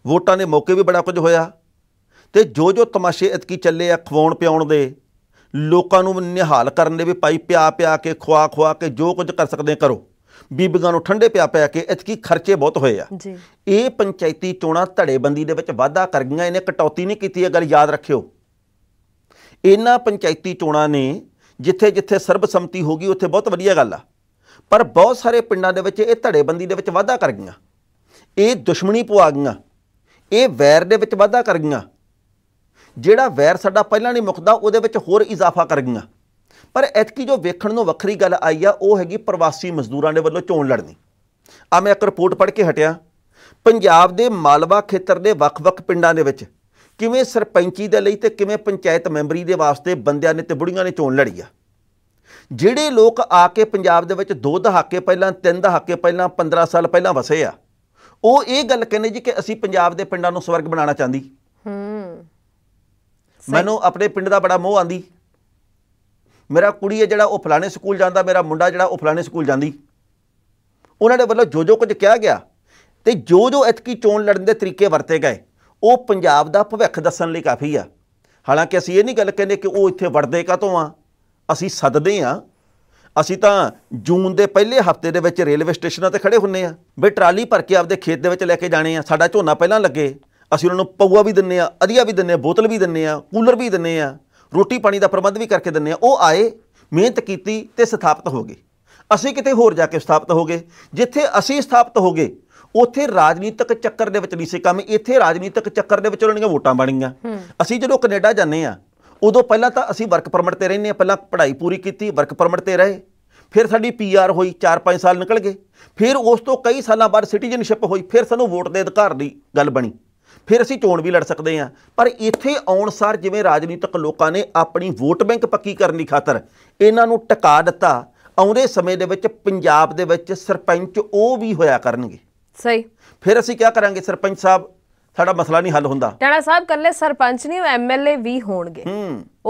ਵੋਟਾਂ ਦੇ ਮੌਕੇ ਵੀ ਬੜਾ ਕੁਝ ਹੋਇਆ ਤੇ ਜੋ ਜੋ ਤਮਾਸ਼ੇ ਐਤਕੀ ਚੱਲੇ ਆ ਖਵਾਉਣ ਪਿਆਉਣ ਦੇ ਲੋਕਾਂ ਨੂੰ ਨਿਹਾਲ ਕਰਨ ਦੇ ਵੀ ਪਾਈ ਪਿਆ ਪਿਆ ਕੇ ਖਵਾ ਖਵਾ ਕੇ ਜੋ ਕੁਝ ਕਰ ਸਕਦੇ ਕਰੋ ਬੀਬੀਆਂ ਨੂੰ ਠੰਡੇ ਪਿਆ ਪਿਆ ਕੇ ਇਤਕੀ ਖਰਚੇ ਬਹੁਤ ਹੋਏ ਆ ਜੀ ਇਹ ਪੰਚਾਇਤੀ ਚੋਣਾਂ ਧੜੇਬੰਦੀ ਦੇ ਵਿੱਚ ਵਾਧਾ ਕਰ ਗਈਆਂ ਇਹਨੇ ਕਟੌਤੀ ਨਹੀਂ ਕੀਤੀ ਇਹ ਗੱਲ ਯਾਦ ਰੱਖਿਓ ਇਹਨਾਂ ਪੰਚਾਇਤੀ ਚੋਣਾਂ ਨੇ ਜਿੱਥੇ ਜਿੱਥੇ ਸਰਬਸੰਮਤੀ ਹੋ ਗਈ ਉੱਥੇ ਬਹੁਤ ਵਧੀਆ ਗੱਲ ਆ ਪਰ ਬਹੁਤ ਸਾਰੇ ਪਿੰਡਾਂ ਦੇ ਵਿੱਚ ਇਹ ਧੜੇਬੰਦੀ ਦੇ ਵਿੱਚ ਵਾਧਾ ਕਰ ਗਈਆਂ ਇਹ ਦੁਸ਼ਮਣੀ ਪਵਾ ਗਈਆਂ ਇਹ ਵੈਰ ਦੇ ਵਿੱਚ ਵਾਧਾ ਕਰ ਗਈਆਂ ਜਿਹੜਾ ਵੈਰ ਸਾਡਾ ਪਹਿਲਾਂ ਨਹੀਂ ਮੁੱਕਦਾ ਉਹਦੇ ਵਿੱਚ ਹੋਰ ਇਜ਼ਾਫਾ ਕਰ ਗਈਆਂ ਪਰ ਇਤਕੀ ਜੋ ਵੇਖਣ ਨੂੰ ਵੱਖਰੀ ਗੱਲ ਆਈ ਆ ਉਹ ਹੈਗੀ ਪ੍ਰਵਾਸੀ ਮਜ਼ਦੂਰਾਂ ਦੇ ਵੱਲੋਂ ਚੋਣ ਲੜਨੀ ਆ ਮੈਂ ਇੱਕ ਰਿਪੋਰਟ ਪੜ੍ਹ ਕੇ ਹਟਿਆ ਪੰਜਾਬ ਦੇ ਮਾਲਵਾ ਖੇਤਰ ਦੇ ਵੱਖ-ਵੱਖ ਪਿੰਡਾਂ ਦੇ ਵਿੱਚ ਕਿਵੇਂ ਸਰਪੰਚੀ ਦੇ ਲਈ ਤੇ ਕਿਵੇਂ ਪੰਚਾਇਤ ਮੈਂਬਰੀ ਦੇ ਵਾਸਤੇ ਬੰਦਿਆਂ ਨੇ ਤੇ ਬੁੜੀਆਂ ਨੇ ਚੋਣ ਲੜੀ ਆ ਜਿਹੜੇ ਲੋਕ ਆ ਕੇ ਪੰਜਾਬ ਦੇ ਵਿੱਚ ਦੋ ਦਹਾਕੇ ਪਹਿਲਾਂ ਤਿੰਨ ਦਹਾਕੇ ਪਹਿਲਾਂ 15 ਸਾਲ ਪਹਿਲਾਂ ਵਸੇ ਆ ਉਹ ਇਹ ਗੱਲ ਕਹਿੰਦੇ ਜੀ ਕਿ ਅਸੀਂ ਪੰਜਾਬ ਦੇ ਪਿੰਡਾਂ ਨੂੰ ਸਵਰਗ ਬਣਾਉਣਾ ਚਾਹੁੰਦੀ ਹੂੰ ਮੈਨੂੰ ਆਪਣੇ ਪਿੰਡ ਦਾ ਬੜਾ ਮੋਹ ਆਂਦੀ ਮੇਰਾ ਕੁੜੀ ਹੈ ਜਿਹੜਾ ਉਹ ਫਲਾਣੇ ਸਕੂਲ ਜਾਂਦਾ ਮੇਰਾ ਮੁੰਡਾ ਜਿਹੜਾ ਉਹ ਫਲਾਣੇ ਸਕੂਲ ਜਾਂਦੀ ਉਹਨਾਂ ਦੇ ਵੱਲੋਂ ਜੋ ਜੋ ਕੁਝ ਕਿਹਾ ਗਿਆ ਤੇ ਜੋ ਜੋ ਇਤਕੀ ਚੋਣ ਲੜਨ ਦੇ ਤਰੀਕੇ ਵਰਤੇ ਗਏ ਉਹ ਪੰਜਾਬ ਦਾ ਭਵਿੱਖ ਦੱਸਣ ਲਈ ਕਾਫੀ ਆ ਹਾਲਾਂਕਿ ਅਸੀਂ ਇਹ ਨਹੀਂ ਗੱਲ ਕਹਿੰਦੇ ਕਿ ਉਹ ਇੱਥੇ ਵੜਦੇ ਕਾਤੋਂ ਆ ਅਸੀਂ ਸੱਦਦੇ ਆ ਅਸੀਂ ਤਾਂ ਜੂਨ ਦੇ ਪਹਿਲੇ ਹਫਤੇ ਦੇ ਵਿੱਚ ਰੇਲਵੇ ਸਟੇਸ਼ਨਾਂ ਤੇ ਖੜੇ ਹੁੰਨੇ ਆ ਵੀ ਟਰਾਲੀ ਭਰ ਕੇ ਆਪਦੇ ਖੇਤ ਦੇ ਵਿੱਚ ਲੈ ਕੇ ਜਾਣੇ ਆ ਸਾਡਾ ਝੋਨਾ ਪਹਿਲਾਂ ਲੱਗੇ ਅਸੀਂ ਉਹਨਾਂ ਨੂੰ ਪਊਆ ਵੀ ਦਿੰਨੇ ਆ ਅਧੀਆ ਵੀ ਦਿੰਨੇ ਆ ਬੋਤਲ ਵੀ ਦਿੰਨੇ ਆ ਕੂਲਰ ਵੀ ਦਿੰਨੇ ਆ ਰੋਟੀ ਪਾਣੀ ਦਾ ਪ੍ਰਬੰਧ ਵੀ ਕਰਕੇ ਦਿੰਨੇ ਆ ਉਹ ਆਏ ਮਿਹਨਤ ਕੀਤੀ ਤੇ ਸਥਾਪਿਤ ਹੋ ਗਏ ਅਸੀਂ ਕਿਤੇ ਹੋਰ ਜਾ ਕੇ ਸਥਾਪਿਤ ਹੋ ਗਏ ਜਿੱਥੇ ਅਸੀਂ ਸਥਾਪਿਤ ਹੋ ਗਏ ਉੱਥੇ ਰਾਜਨੀਤਿਕ ਚੱਕਰ ਦੇ ਵਿੱਚ ਨਹੀਂ ਸੀ ਕੰਮ ਇੱਥੇ ਰਾਜਨੀਤਿਕ ਚੱਕਰ ਦੇ ਵਿੱਚ ਉਹਨਾਂ ਦੀਆਂ ਵੋਟਾਂ ਬਣੀਆਂ ਅਸੀਂ ਜਦੋਂ ਕੈਨੇਡਾ ਜਾਂਦੇ ਆ ਉਦੋਂ ਪਹਿਲਾਂ ਤਾਂ ਅਸੀਂ ਵਰਕ ਪਰਮਿਟ ਤੇ ਰਹਿੰਦੇ ਆ ਪਹਿਲਾਂ ਪੜ੍ਹਾਈ ਪੂਰੀ ਕੀਤੀ ਵਰਕ ਪਰਮਿਟ ਤੇ ਰਹੇ ਫਿਰ ਸਾਡੀ ਪੀਆਰ ਹੋਈ 4-5 ਸਾਲ ਨਿਕਲ ਗਏ ਫਿਰ ਉਸ ਤੋਂ ਕਈ ਸਾਲਾਂ ਬਾਅਦ ਸਿਟੀਜ਼ਨਸ਼ਿਪ ਹੋਈ ਫਿਰ ਸਾਨੂੰ ਵੋਟ ਦੇ ਅਧਿਕਾਰ ਦੀ ਗੱਲ ਬਣੀ ਫਿਰ ਅਸੀਂ ਚੋਣ ਵੀ ਲੜ ਸਕਦੇ ਹਾਂ ਪਰ ਇੱਥੇ ਆਉਣ ਸਾਰ ਜਿਵੇਂ ਰਾਜਨੀਤਿਕ ਲੋਕਾਂ ਨੇ ਆਪਣੀ ਵੋਟ ਬੈਂਕ ਪੱਕੀ ਕਰਨ ਦੀ ਖਾਤਰ ਇਹਨਾਂ ਨੂੰ ਟਿਕਾ ਦਿੱਤਾ ਆਉਂਦੇ ਸਮੇਂ ਦੇ ਵਿੱਚ ਪੰਜਾਬ ਦੇ ਵਿੱਚ ਸਰਪੰਚ ਉਹ ਵੀ ਹੋਇਆ ਕਰਨਗੇ ਸਹੀ ਫਿਰ ਅਸੀਂ ਕੀ ਕਰਾਂਗੇ ਸਰਪੰਚ ਸਾਹਿਬ ਸਾਡਾ ਮਸਲਾ ਨਹੀਂ ਹੱਲ ਹੁੰਦਾ ਟਾਣਾ ਸਾਹਿਬ ਕੱਲੇ ਸਰਪੰਚ ਨਹੀਂ ਐਮਐਲਏ ਵੀ ਹੋਣਗੇ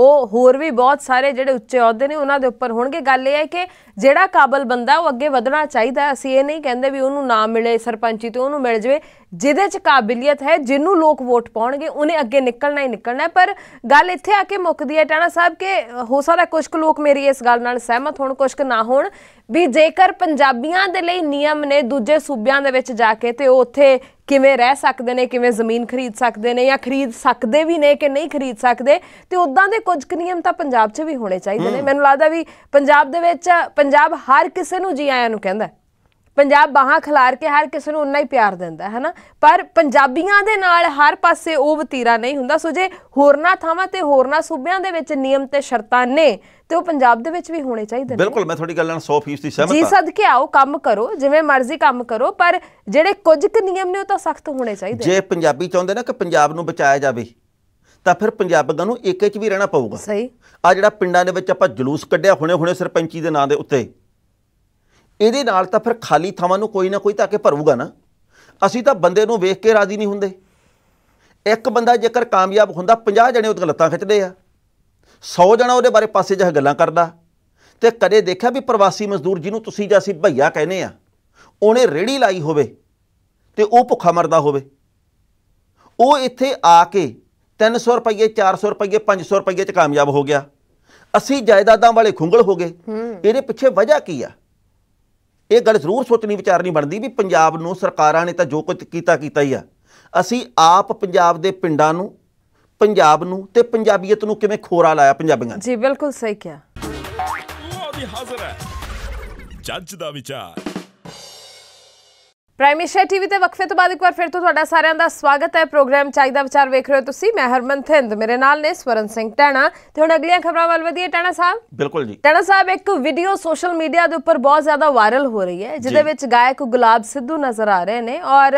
ਉਹ ਹੋਰ ਵੀ ਬਹੁਤ ਸਾਰੇ ਜਿਹੜੇ ਉੱਚੇ ਅਹੁਦੇ ਨੇ ਉਹਨਾਂ ਦੇ ਉੱਪਰ ਹੋਣਗੇ ਗੱਲ ਇਹ ਹੈ ਕਿ ਜਿਹੜਾ ਕਾਬਲ ਬੰਦਾ ਉਹ ਅੱਗੇ ਵਧਣਾ ਚਾਹੀਦਾ ਅਸੀਂ ਇਹ ਨਹੀਂ ਕਹਿੰਦੇ ਵੀ ਉਹਨੂੰ ਨਾ ਮਿਲੇ ਸਰਪੰਚੀ ਤੇ ਉਹਨੂੰ ਮਿਲ ਜਵੇ ਜਿਹਦੇ 'ਚ ਕਾਬਲੀਅਤ ਹੈ ਜਿਹਨੂੰ ਲੋਕ ਵੋਟ ਪਾਉਣਗੇ ਉਹਨੇ ਅੱਗੇ ਨਿਕਲਣਾ ਹੀ ਨਿਕਲਣਾ ਪਰ ਗੱਲ ਇੱਥੇ ਆ ਕੇ ਮੁੱਕਦੀ ਹੈ ਟਾਣਾ ਸਾਹਿਬ ਕਿ ਹੋ ਸਕਦਾ ਕੁਝ ਕੁ ਲੋਕ ਮੇਰੀ ਇਸ ਗੱਲ ਨਾਲ ਸਹਿਮਤ ਹੋਣ ਕੁਝ ਕੁ ਨਾ ਹੋਣ ਵੀ ਜੇਕਰ ਪੰਜਾਬੀਆਂ ਦੇ ਲਈ ਨਿਯਮ ਨੇ ਦੂਜੇ ਸੂਬਿਆਂ ਦੇ ਵਿੱਚ ਜਾ ਕੇ ਤੇ ਉਹ ਉੱਥੇ ਕਿਵੇਂ ਰਹਿ ਸਕਦੇ ਨੇ ਕਿਵੇਂ ਜ਼ਮੀਨ ਖਰੀਦ ਸਕਦੇ ਨੇ ਜਾਂ ਖਰੀਦ ਸਕਦੇ ਵੀ ਨੇ ਕਿ ਨਹੀਂ ਖਰੀਦ ਸਕਦੇ ਤੇ ਉਦਾਂ ਦੇ ਕੁਝ ਨਿਯਮ ਤਾਂ ਪੰਜਾਬ 'ਚ ਵੀ ਹੋਣੇ ਚਾਹੀਦੇ ਨੇ ਮੈਨੂੰ ਲੱਗਦਾ ਵੀ ਪੰਜਾਬ ਦੇ ਵਿੱਚ ਪੰਜਾਬ ਹਰ ਕਿਸੇ ਨੂੰ ਜੀ ਆਇਆਂ ਨੂੰ ਕਹਿੰਦਾ ਪੰਜਾਬ ਬਾਹਾਂ ਖਿਲਾਰ ਕੇ ਹਰ ਕਿਸੇ ਨੂੰ ਉਨਾ ਹੀ ਪਿਆਰ ਦਿੰਦਾ ਹੈ ਨਾ ਪਰ ਪੰਜਾਬੀਆਂ ਦੇ ਨਾਲ ਹਰ ਪਾਸੇ ਉਹ ਵਤੀਰਾ ਨਹੀਂ ਹੁੰਦਾ ਸੋ ਜੇ ਹੋਰਨਾ ਥਾਵਾਂ ਤੇ ਹੋਰਨਾ ਸੂਬਿਆਂ ਦੇ ਵਿੱਚ ਨਿਯਮ ਤੇ ਸ਼ਰਤਾਂ ਨੇ ਤੇ ਉਹ ਪੰਜਾਬ ਦੇ ਵਿੱਚ ਵੀ ਹੋਣੇ ਚਾਹੀਦੇ ਨੇ ਬਿਲਕੁਲ ਮੈਂ ਤੁਹਾਡੀ ਗੱਲ ਨਾਲ 100% ਦੀ ਸਹਿਮਤ ਹਾਂ ਜੀ ਸਦਕੇ ਆਓ ਕੰਮ ਕਰੋ ਜਿਵੇਂ ਮਰਜ਼ੀ ਕੰਮ ਕਰੋ ਪਰ ਜਿਹੜੇ ਕੁਝ ਕੁ ਨਿਯਮ ਨੇ ਉਹ ਤਾਂ ਸਖਤ ਹੋਣੇ ਚਾਹੀਦੇ ਜੇ ਪੰਜਾਬੀ ਚਾਹੁੰਦੇ ਨਾ ਕਿ ਪੰਜਾਬ ਨੂੰ ਬਚਾਇਆ ਜਾਵੇ ਤਾਂ ਫਿਰ ਪੰਜਾਬੀਆਂ ਨੂੰ ਏਕੇ 'ਚ ਵੀ ਰਹਿਣਾ ਪਊਗਾ ਸਹੀ ਆ ਜਿਹੜਾ ਪਿੰਡਾਂ ਦੇ ਵਿੱਚ ਆਪਾਂ ਜਲੂਸ ਕੱਢਿਆ ਹੁਣੇ-ਹੁਣੇ ਸਰਪੰਚੀ ਦੇ ਨਾਂ ਦੇ ਉੱਤੇ ਇਹਦੇ ਨਾਲ ਤਾਂ ਫਿਰ ਖਾਲੀ ਥਾਵਾਂ ਨੂੰ ਕੋਈ ਨਾ ਕੋਈ ਤਾਂ ਕੇ ਭਰੂਗਾ ਨਾ ਅਸੀਂ ਤਾਂ ਬੰਦੇ ਨੂੰ ਵੇਖ ਕੇ ਰਾਜ਼ੀ ਨਹੀਂ ਹੁੰਦੇ ਇੱਕ ਬੰਦਾ ਜੇਕਰ ਕਾਮਯਾਬ ਹੁੰਦਾ 50 ਜਣੇ ਉਹਦੇ ਲੱਤਾਂ ਖਿੱਚਦੇ ਆ 100 ਜਣਾ ਉਹਦੇ ਬਾਰੇ ਪਾਸੇ ਜਹ ਗੱਲਾਂ ਕਰਦਾ ਤੇ ਕਦੇ ਦੇਖਿਆ ਵੀ ਪ੍ਰਵਾਸੀ ਮਜ਼ਦੂਰ ਜਿਹਨੂੰ ਤੁਸੀਂ ਜਾਂ ਅਸੀਂ ਭਈਆ ਕਹਿੰਦੇ ਆ ਉਹਨੇ ਰੇੜੀ ਲਾਈ ਹੋਵੇ ਤੇ ਉਹ ਭੁੱਖਾ ਮਰਦਾ ਹੋਵੇ ਉਹ ਇੱਥੇ ਆ ਕੇ 300 ਰੁਪਏ 400 ਰੁਪਏ 500 ਰੁਪਏ ਚ ਕਾਮਯਾਬ ਹੋ ਗਿਆ ਅਸੀਂ ਜਾਇਦਾਦਾਂ ਵਾਲੇ ਖੁੰਗਲ ਹੋ ਗਏ ਇਹਦੇ ਪਿੱਛੇ ਵਜ੍ਹਾ ਕੀ ਆ ਇਹ ਗੱਲ ਜ਼ਰੂਰ ਸੋਚਣੀ ਵਿਚਾਰਨੀ ਬਣਦੀ ਵੀ ਪੰਜਾਬ ਨੂੰ ਸਰਕਾਰਾਂ ਨੇ ਤਾਂ ਜੋ ਕੁਝ ਕੀਤਾ ਕੀਤਾ ਹੀ ਆ ਅਸੀਂ ਆਪ ਪੰਜਾਬ ਦੇ ਪਿੰਡਾਂ ਨੂੰ ਪੰਜਾਬ ਨੂੰ ਤੇ ਪੰਜਾਬੀਅਤ ਨੂੰ ਕਿਵੇਂ ਖੋਰਾ ਲਾਇਆ ਪੰਜਾਬੀਆਂ ਨੇ ਜੀ ਬਿਲਕੁਲ ਸਹੀ ਕਿਹਾ ਉਹ ਵੀ ਹਾਜ਼ਰ ਹੈ ਜੱਜ ਦਾ ਵਿਚਾਰ ਪ੍ਰਾਈਮੇਸ਼ਾ ਟੀਵੀ ਤੇ ਵਕਫੇ ਤੋਂ ਬਾਅਦ ਇੱਕ ਵਾਰ ਫਿਰ ਤੋਂ ਤੁਹਾਡਾ ਸਾਰਿਆਂ ਦਾ ਸਵਾਗਤ ਹੈ ਪ੍ਰੋਗਰਾਮ ਚਾਹੀਦਾ ਵਿਚਾਰ ਵੇਖ ਰਹੇ ਹੋ ਤੁਸੀਂ ਮੈਂ ਹਰਮਨ ਥਿੰਦ ਮੇਰੇ ਨਾਲ ਨੇ ਸਵਰਨ ਸਿੰਘ ਟਾਣਾ ਤੇ ਹੁਣ ਅਗਲੀਆਂ ਖਬਰਾਂ ਵੱਲ ਵਧੀਏ ਟਾਣਾ ਸਾਹਿਬ ਬਿਲਕੁਲ ਜੀ ਟਾਣਾ ਸਾਹਿਬ ਇੱਕ ਵੀਡੀਓ ਸੋਸ਼ਲ ਮੀਡੀਆ ਦੇ ਉੱਪਰ ਬਹੁਤ ਜ਼ਿਆਦਾ ਵਾਇਰਲ ਹੋ ਰਹੀ ਹੈ ਜਿਹਦੇ ਵਿੱਚ ਗਾਇਕ ਗੁਲਾਬ ਸਿੱਧੂ ਨਜ਼ਰ ਆ ਰਹੇ ਨੇ ਔਰ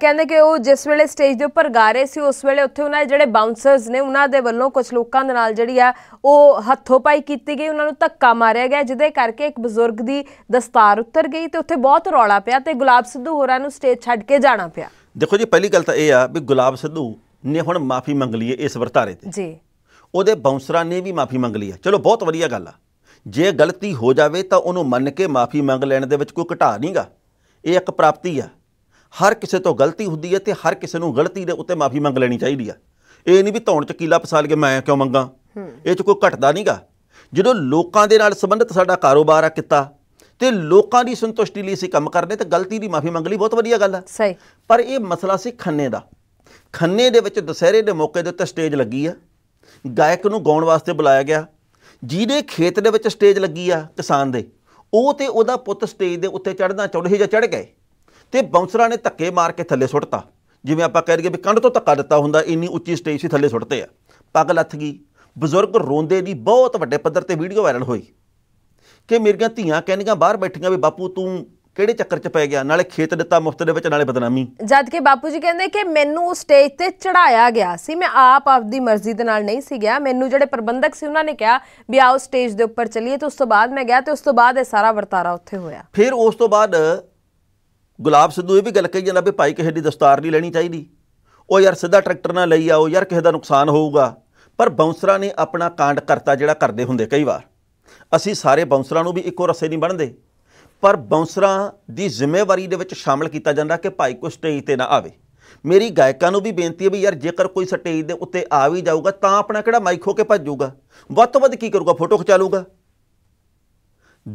ਕਹਿੰਦੇ ਕਿ ਉਹ ਜਿਸ ਵੇਲੇ ਸਟੇਜ ਦੇ ਉੱਪਰ ਗਾ ਰਹੇ ਸੀ ਉਸ ਵੇਲੇ ਉੱਥੇ ਉਹਨਾਂ ਦੇ ਜਿਹੜੇ ਬਾਉਂਸਰਸ ਨੇ ਉਹਨਾਂ ਦੇ ਵੱਲੋਂ ਕੁਝ ਲੋਕਾਂ ਦੇ ਨਾਲ ਜਿਹੜੀ ਆ ਉਹ ਹੱਥੋਂ ਪਾਈ ਕੀਤੀ ਗਈ ਉਹਨਾਂ ਨੂੰ ਧੱਕਾ ਮਾਰਿਆ ਗਿਆ ਜਿਹਦੇ ਕਰਕੇ ਇੱਕ ਬਜ਼ੁਰਗ ਦੀ ਦਸਤਾਰ ਉੱਤਰ ਗਈ ਤੇ ਉੱਥੇ ਬਹੁਤ ਰੌਲਾ ਪਿਆ ਤੇ ਗੁਲਾਬ ਸਿੱਧੂ ਹੋਰਾਂ ਨੂੰ ਸਟੇਜ ਛੱਡ ਕੇ ਜਾਣਾ ਪਿਆ ਦੇਖੋ ਜੀ ਪਹਿਲੀ ਗੱਲ ਤਾਂ ਇਹ ਆ ਵੀ ਗੁਲਾਬ ਸਿੱਧੂ ਨੇ ਹੁਣ ਮਾਫੀ ਮੰਗ ਲਈ ਇਸ ਵਰਤਾਰੇ ਤੇ ਜੀ ਉਹਦੇ ਬਾਉਂਸਰਾਂ ਨੇ ਵੀ ਮਾਫੀ ਮੰਗ ਲਈ ਆ ਚਲੋ ਬਹੁਤ ਵਧੀਆ ਗੱਲ ਆ ਜੇ ਗਲਤੀ ਹੋ ਜਾਵੇ ਤਾਂ ਉਹਨੂੰ ਮੰਨ ਕੇ ਮਾਫੀ ਮੰਗ ਲੈਣ ਦੇ ਵਿੱਚ ਕੋਈ ਘਟਾ ਨਹੀਂਗਾ ਇਹ ਇੱਕ ਪ੍ਰਾਪਤੀ ਆ ਹਰ ਕਿਸੇ ਤੋਂ ਗਲਤੀ ਹੁੰਦੀ ਹੈ ਤੇ ਹਰ ਕਿਸੇ ਨੂੰ ਗਲਤੀ ਦੇ ਉੱਤੇ ਮਾਫੀ ਮੰਗ ਲੈਣੀ ਚਾਹੀਦੀ ਆ ਇਹ ਨਹੀਂ ਵੀ ਧੌਣ ਚ ਕੀਲਾ ਪਸਾਲ ਕੇ ਮੈਂ ਕਿਉਂ ਮੰਗਾ ਇਹ ਚ ਕੋਈ ਘਟਦਾ ਨਹੀਂਗਾ ਜਦੋਂ ਲੋਕਾਂ ਦੇ ਨਾਲ ਸੰਬੰਧਿਤ ਸਾਡਾ ਕਾਰੋਬਾਰ ਆ ਕੀਤਾ ਤੇ ਲੋਕਾਂ ਦੀ ਸੰਤੁਸ਼ਟੀ ਲਈ ਸੀ ਕੰਮ ਕਰਦੇ ਤੇ ਗਲਤੀ ਦੀ ਮਾਫੀ ਮੰਗ ਲਈ ਬਹੁਤ ਵਧੀਆ ਗੱਲ ਹੈ ਸਹੀ ਪਰ ਇਹ ਮਸਲਾ ਸੀ ਖੰਨੇ ਦਾ ਖੰਨੇ ਦੇ ਵਿੱਚ ਦਸਹਿਰੇ ਦੇ ਮੌਕੇ ਦੇ ਉੱਤੇ ਸਟੇਜ ਲੱਗੀ ਆ ਗਾਇਕ ਨੂੰ ਗਾਉਣ ਵਾਸਤੇ ਬੁਲਾਇਆ ਗਿਆ ਜਿਹਦੇ ਖੇਤ ਦੇ ਵਿੱਚ ਸਟੇਜ ਲੱਗੀ ਆ ਕਿਸਾਨ ਦੇ ਉਹ ਤੇ ਉਹਦਾ ਪੁੱਤ ਸਟੇਜ ਦੇ ਉੱਤੇ ਚੜਨਾ ਚਾਹੁੰਦੇ ਸੀ ਜਾਂ ਚੜ ਗਏ ਤੇ ਬਾਉਂਸਰਾਂ ਨੇ ਧੱਕੇ ਮਾਰ ਕੇ ਥੱਲੇ ਸੁੱਟਤਾ ਜਿਵੇਂ ਆਪਾਂ ਕਹਿ ਰਹੀਏ ਵੀ ਕੰਧ ਤੋਂ ਧੱਕਾ ਦਿੱਤਾ ਹੁੰਦਾ ਇੰਨੀ ਉੱਚੀ ਸਟੇਜ ਸੀ ਥੱਲੇ ਸੁੱਟਤੇ ਆ ਪੱਗ ਲੱਥ ਗਈ ਬਜ਼ੁਰਗ ਰੋਂਦੇ ਦੀ ਬਹੁਤ ਵੱਡੇ ਪੱਧਰ ਤੇ ਵੀਡੀਓ ਵਾਇਰਲ ਹੋਈ ਕਿ ਮੇਰੀਆਂ ਧੀਆਂ ਕਹਿੰਦੀਆਂ ਬਾਹਰ ਬੈਠੀਆਂ ਵੀ ਬਾਪੂ ਤੂੰ ਕਿਹੜੇ ਚੱਕਰ 'ਚ ਪੈ ਗਿਆ ਨਾਲੇ ਖੇਤ ਦਿੱਤਾ ਮੁਫਤ ਦੇ ਵਿੱਚ ਨਾਲੇ ਬਦਨਾਮੀ ਜਦ ਕਿ ਬਾਪੂ ਜੀ ਕਹਿੰਦੇ ਕਿ ਮੈਨੂੰ ਉਸ ਸਟੇਜ ਤੇ ਚੜਾਇਆ ਗਿਆ ਸੀ ਮੈਂ ਆਪ ਆਪਦੀ ਮਰਜ਼ੀ ਦੇ ਨਾਲ ਨਹੀਂ ਸੀ ਗਿਆ ਮੈਨੂੰ ਜਿਹੜੇ ਪ੍ਰਬੰਧਕ ਸੀ ਉਹਨਾਂ ਨੇ ਕਿਹਾ ਵੀ ਆਓ ਸਟੇਜ ਦੇ ਉੱਪਰ ਚੱਲੀਏ ਤੇ ਉਸ ਤੋਂ ਬਾਅਦ ਮੈਂ ਗਿਆ ਤੇ ਉਸ ਤੋਂ ਬਾਅਦ ਇਹ ਸਾਰਾ ਵਰਤਾਰਾ ਉੱਥੇ ਹੋਇਆ ਫਿਰ ਉਸ ਤੋਂ ਬਾਅਦ ਗੁਲਾਬ ਸਿੱਧੂ ਇਹ ਵੀ ਗੱਲ ਕਹੀ ਜਾਂਦਾ ਵੀ ਭਾਈ ਕਿਸੇ ਦੀ ਦਸਤਾਰ ਨਹੀਂ ਲੈਣੀ ਚਾਹੀਦੀ ਉਹ ਯਾਰ ਸਿੱਧਾ ਟਰੈਕਟਰ ਨਾਲ ਲਈ ਆਓ ਯਾਰ ਕਿਸੇ ਦਾ ਨੁਕਸਾਨ ਹੋਊਗਾ ਪਰ ਬਾਉਂਸਰਾਂ ਨੇ ਆਪਣਾ ਕਾਂਡ ਕਰਤਾ ਜਿਹੜਾ ਕਰਦੇ ਹੁੰਦੇ ਕਈ ਵਾਰ ਅਸੀਂ ਸਾਰੇ ਬਾਉਂਸਰਾਂ ਨੂੰ ਵੀ ਇੱਕੋ ਰਸੇ ਨਹੀਂ ਬਣਦੇ ਪਰ ਬਾਉਂਸਰਾਂ ਦੀ ਜ਼ਿੰਮੇਵਾਰੀ ਦੇ ਵਿੱਚ ਸ਼ਾਮਲ ਕੀਤਾ ਜਾਂਦਾ ਕਿ ਭਾਈ ਕੋਈ ਸਟੇਜ ਤੇ ਨਾ ਆਵੇ ਮੇਰੀ ਗਾਇਕਾਂ ਨੂੰ ਵੀ ਬੇਨਤੀ ਹੈ ਵੀ ਯਾਰ ਜੇਕਰ ਕੋਈ ਸਟੇਜ ਦੇ ਉੱਤੇ ਆ ਵੀ ਜਾਊਗਾ ਤਾਂ ਆਪਣਾ ਕਿਹੜਾ ਮਾਈਕ ਹੋ ਕੇ ਭੱਜੂਗਾ ਵੱਧ ਤੋਂ ਵੱਧ ਕੀ ਕਰੂਗਾ ਫੋਟੋ ਖਿਚਾ ਲੂਗਾ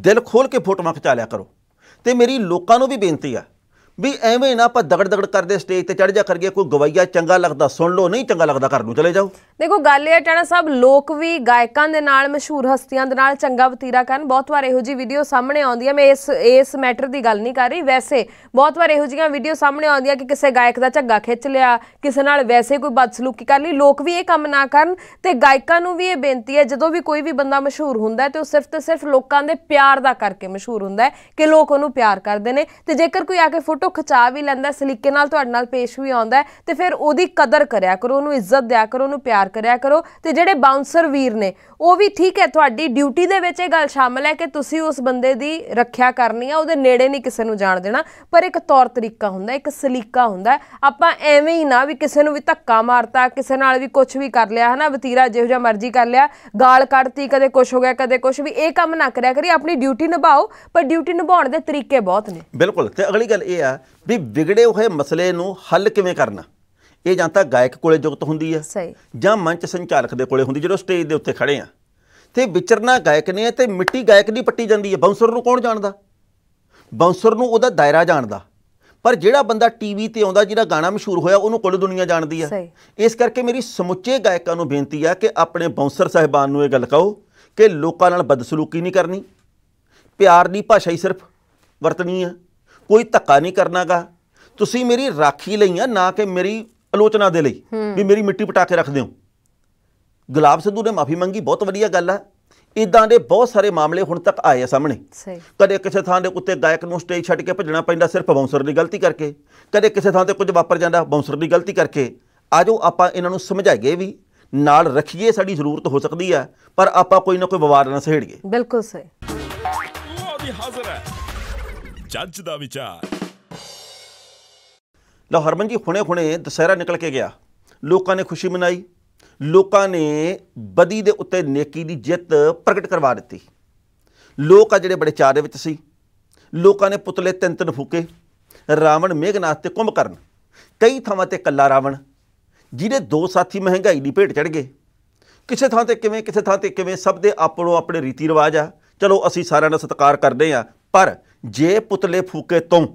ਦਿਲ ਖੋਲ ਕੇ ਫੋਟੋਆਂ ਖਿਚਾ ਲਿਆ ਕਰੋ ਤੇ ਮੇਰੀ ਲੋਕਾਂ ਨੂੰ ਵੀ ਬੇਨਤੀ ਆ ਵੀ ਐਵੇਂ ਨਾ ਆਪਾਂ ਦਗੜ ਦਗੜ ਕਰਦੇ ਸਟੇਜ ਤੇ ਚੜ ਜਾ ਕਰਗੇ ਕੋਈ ਗਵਈਆ ਚੰਗਾ ਲੱਗਦਾ ਸੁਣ ਲਓ ਨਹੀਂ ਚੰਗਾ ਲੱਗਦਾ ਘਰ ਨੂੰ ਚਲੇ ਜਾਓ ਦੇਖੋ ਗੱਲ ਇਹ ਟਾਣਾ ਸਾਹਿਬ ਲੋਕ ਵੀ ਗਾਇਕਾਂ ਦੇ ਨਾਲ ਮਸ਼ਹੂਰ ਹਸਤੀਆਂ ਦੇ ਨਾਲ ਚੰਗਾ ਵਤੀਰਾ ਕਰਨ ਬਹੁਤ ਵਾਰ ਇਹੋ ਜੀ ਵੀਡੀਓ ਸਾਹਮਣੇ ਆਉਂਦੀ ਹੈ ਮੈਂ ਇਸ ਇਸ ਮੈਟਰ ਦੀ ਗੱਲ ਨਹੀਂ ਕਰ ਰਹੀ ਵੈਸੇ ਬਹੁਤ ਵਾਰ ਇਹੋ ਜੀਆਂ ਵੀਡੀਓ ਸਾਹਮਣੇ ਆਉਂਦੀਆਂ ਕਿ ਕਿਸੇ ਗਾਇਕ ਦਾ ਝੱਗਾ ਖਿੱਚ ਲਿਆ ਕਿਸੇ ਨਾਲ ਵੈਸੇ ਕੋਈ ਬਦਸਲੂਕੀ ਕਰ ਲਈ ਲੋਕ ਵੀ ਇਹ ਕੰਮ ਨਾ ਕਰਨ ਤੇ ਗਾਇਕਾਂ ਨੂੰ ਵੀ ਇਹ ਬੇਨਤੀ ਹੈ ਜਦੋਂ ਵੀ ਕੋਈ ਵੀ ਬੰਦਾ ਮਸ਼ਹੂਰ ਹੁੰਦਾ ਤੇ ਉਹ ਸਿਰਫ ਤੇ ਸਿਰਫ ਲੋਕਾਂ ਦੇ ਪਿਆਰ ਦਾ ਕਰਕੇ ਮਸ਼ਹੂਰ ਹੁੰਦਾ ਹੈ ਕਿ ਲੋਕ ਉਹਨੂੰ ਪਿਆਰ ਕਰਦੇ ਨੇ ਤੇ ਜੇਕਰ ਕੋਈ ਆ ਕੇ ਫੋਟੋ ਖਿਚਾ ਵੀ ਲੈਂਦਾ ਸਲੀਕੇ ਨਾਲ ਤੁਹਾਡੇ ਨਾਲ ਪੇਸ਼ ਵੀ ਆਉਂਦਾ ਤੇ ਫਿਰ ਉਹਦੀ ਕਦਰ ਕਰਿਆ ਕਰੋ ਉਹਨੂੰ ਇੱਜ਼ਤ ਦਿਆ ਕਰੋ ਉਹਨੂੰ ਪਿਆਰ ਪਿਆਰ ਕਰਿਆ ਕਰੋ ਤੇ ਜਿਹੜੇ ਬਾਉਂਸਰ ਵੀਰ ਨੇ ਉਹ ਵੀ ਠੀਕ ਹੈ ਤੁਹਾਡੀ ਡਿਊਟੀ ਦੇ ਵਿੱਚ ਇਹ ਗੱਲ ਸ਼ਾਮਲ ਹੈ ਕਿ ਤੁਸੀਂ ਉਸ ਬੰਦੇ ਦੀ ਰੱਖਿਆ ਕਰਨੀ ਆ ਉਹਦੇ ਨੇੜੇ ਨਹੀਂ ਕਿਸੇ ਨੂੰ ਜਾਣ ਦੇਣਾ ਪਰ ਇੱਕ ਤੌਰ ਤਰੀਕਾ ਹੁੰਦਾ ਇੱਕ ਸਲੀਕਾ ਹੁੰਦਾ ਆਪਾਂ ਐਵੇਂ ਹੀ ਨਾ ਵੀ ਕਿਸੇ ਨੂੰ ਵੀ ਧੱਕਾ ਮਾਰਤਾ ਕਿਸੇ ਨਾਲ ਵੀ ਕੁਝ ਵੀ ਕਰ ਲਿਆ ਹਨਾ ਵਤੀਰਾ ਜਿਹੋ ਜਿਹਾ ਮਰਜ਼ੀ ਕਰ ਲਿਆ ਗਾਲ ਕੱਢਤੀ ਕਦੇ ਕੁਝ ਹੋ ਗਿਆ ਕਦੇ ਕੁਝ ਵੀ ਇਹ ਕੰਮ ਨਾ ਕਰਿਆ ਕਰੀ ਆਪਣੀ ਡਿਊਟੀ ਨਿਭਾਓ ਪਰ ਡਿਊਟੀ ਨਿਭਾਉਣ ਦੇ ਤਰੀਕੇ ਬਹੁਤ ਨੇ ਬਿਲਕੁਲ ਤੇ ਅਗਲੀ ਗੱਲ ਇਹ ਆ ਵੀ ਵਿਗੜੇ ਹੋਏ ਮਸਲੇ ਨੂੰ ਹੱਲ ਕਿਵੇਂ ਕਰਨਾ ਇਹ ਜਾਂ ਤਾਂ ਗਾਇਕ ਕੋਲੇ ਜੁਗਤ ਹੁੰਦੀ ਹੈ ਜਾਂ ਮੰਚ ਸੰਚਾਲਕ ਦੇ ਕੋਲੇ ਹੁੰਦੀ ਜਦੋਂ ਸਟੇਜ ਦੇ ਉੱਤੇ ਖੜੇ ਆ ਤੇ ਵਿਚਰਨਾ ਗਾਇਕ ਨੇ ਤੇ ਮਿੱਟੀ ਗਾਇਕ ਦੀ ਪੱਟੀ ਜਾਂਦੀ ਹੈ ਬਾਉਂਸਰ ਨੂੰ ਕੌਣ ਜਾਣਦਾ ਬਾਉਂਸਰ ਨੂੰ ਉਹਦਾ ਦਾਇਰਾ ਜਾਣਦਾ ਪਰ ਜਿਹੜਾ ਬੰਦਾ ਟੀਵੀ ਤੇ ਆਉਂਦਾ ਜਿਹੜਾ ਗਾਣਾ ਮਸ਼ਹੂਰ ਹੋਇਆ ਉਹਨੂੰ ਕੁੱਲ ਦੁਨੀਆ ਜਾਣਦੀ ਹੈ ਇਸ ਕਰਕੇ ਮੇਰੀ ਸਮੁੱਚੇ ਗਾਇਕਾਂ ਨੂੰ ਬੇਨਤੀ ਆ ਕਿ ਆਪਣੇ ਬਾਉਂਸਰ ਸਹਿਬਾਨ ਨੂੰ ਇਹ ਗੱਲ ਕਹੋ ਕਿ ਲੋਕਾਂ ਨਾਲ ਬਦਸਲੂਕੀ ਨਹੀਂ ਕਰਨੀ ਪਿਆਰ ਦੀ ਭਾਸ਼ਾ ਹੀ ਸਿਰਫ ਵਰਤਣੀ ਆ ਕੋਈ ਧੱਕਾ ਨਹੀਂ ਕਰਨਾਗਾ ਤੁਸੀਂ ਮੇਰੀ ਰਾਖੀ ਲਈ ਆ ਨਾ ਕਿ ਮੇਰੀ ਆਲੋਚਨਾ ਦੇ ਲਈ ਵੀ ਮੇਰੀ ਮਿੱਟੀ ਪਟਾ ਕੇ ਰੱਖਦੇ ਹੋ ਗੁਲਾਬ ਸਿੱਧੂ ਨੇ ਮਾਫੀ ਮੰਗੀ ਬਹੁਤ ਵਧੀਆ ਗੱਲ ਆ ਇਦਾਂ ਦੇ ਬਹੁਤ ਸਾਰੇ ਮਾਮਲੇ ਹੁਣ ਤੱਕ ਆਏ ਆ ਸਾਹਮਣੇ ਕਦੇ ਕਿਸੇ ਥਾਂ ਦੇ ਉੱਤੇ ਗਾਇਕ ਨੂੰ ਸਟੇਜ ਛੱਡ ਕੇ ਭੱਜਣਾ ਪੈਂਦਾ ਸਿਰਫ ਬਾਉਂਸਰ ਦੀ ਗਲਤੀ ਕਰਕੇ ਕਦੇ ਕਿਸੇ ਥਾਂ ਤੇ ਕੁਝ ਵਾਪਰ ਜਾਂਦਾ ਬਾਉਂਸਰ ਦੀ ਗਲਤੀ ਕਰਕੇ ਆਜੋ ਆਪਾਂ ਇਹਨਾਂ ਨੂੰ ਸਮਝਾਈਏ ਵੀ ਨਾਲ ਰੱਖੀਏ ਸਾਡੀ ਜ਼ਰੂਰਤ ਹੋ ਸਕਦੀ ਆ ਪਰ ਆਪਾਂ ਕੋਈ ਨਾ ਕੋਈ ਵਿਵਾਦ ਨਾ ਸਹਿੜੀਏ ਬਿਲਕੁਲ ਸਹੀ ਉਹ ਵੀ ਹਾਜ਼ਰ ਹੈ ਜੱਜ ਦਾ ਵਿਚਾਰ ਲਓ ਹਰਮਨ ਜੀ ਹੁਣੇ-ਹੁਣੇ ਦਸਹਿਰਾ ਨਿਕਲ ਕੇ ਗਿਆ ਲੋਕਾਂ ਨੇ ਖੁਸ਼ੀ ਮਨਾਈ ਲੋਕਾਂ ਨੇ ਬਦੀ ਦੇ ਉੱਤੇ ਨੇਕੀ ਦੀ ਜਿੱਤ ਪ੍ਰਗਟ ਕਰਵਾ ਦਿੱਤੀ ਲੋਕ ਆ ਜਿਹੜੇ ਬੜੇ ਚਾਰੇ ਦੇ ਵਿੱਚ ਸੀ ਲੋਕਾਂ ਨੇ ਪੁਤਲੇ ਤਿੰਨ ਤਿੰਨ ਫੂਕੇ ਰਾਵਣ ਮੇਘਨਾਥ ਤੇ ਕੁੰਭਕਰਨ ਕਈ ਥਾਵਾਂ ਤੇ ਕੱਲਾ ਰਾਵਣ ਜਿਹਦੇ ਦੋ ਸਾਥੀ ਮਹਿੰਗਾਈ ਦੀ ਭੇਟ ਚੜ ਗਏ ਕਿਸੇ ਥਾਂ ਤੇ ਕਿਵੇਂ ਕਿਸੇ ਥਾਂ ਤੇ ਕਿਵੇਂ ਸਭ ਦੇ ਆਪਣੋ ਆਪਣੇ ਰੀਤੀ ਰਿਵਾਜ ਆ ਚਲੋ ਅਸੀਂ ਸਾਰਿਆਂ ਦਾ ਸਤਿਕਾਰ ਕਰਦੇ ਆ ਪਰ ਜੇ ਪੁਤਲੇ ਫੂਕੇ ਤੋਂ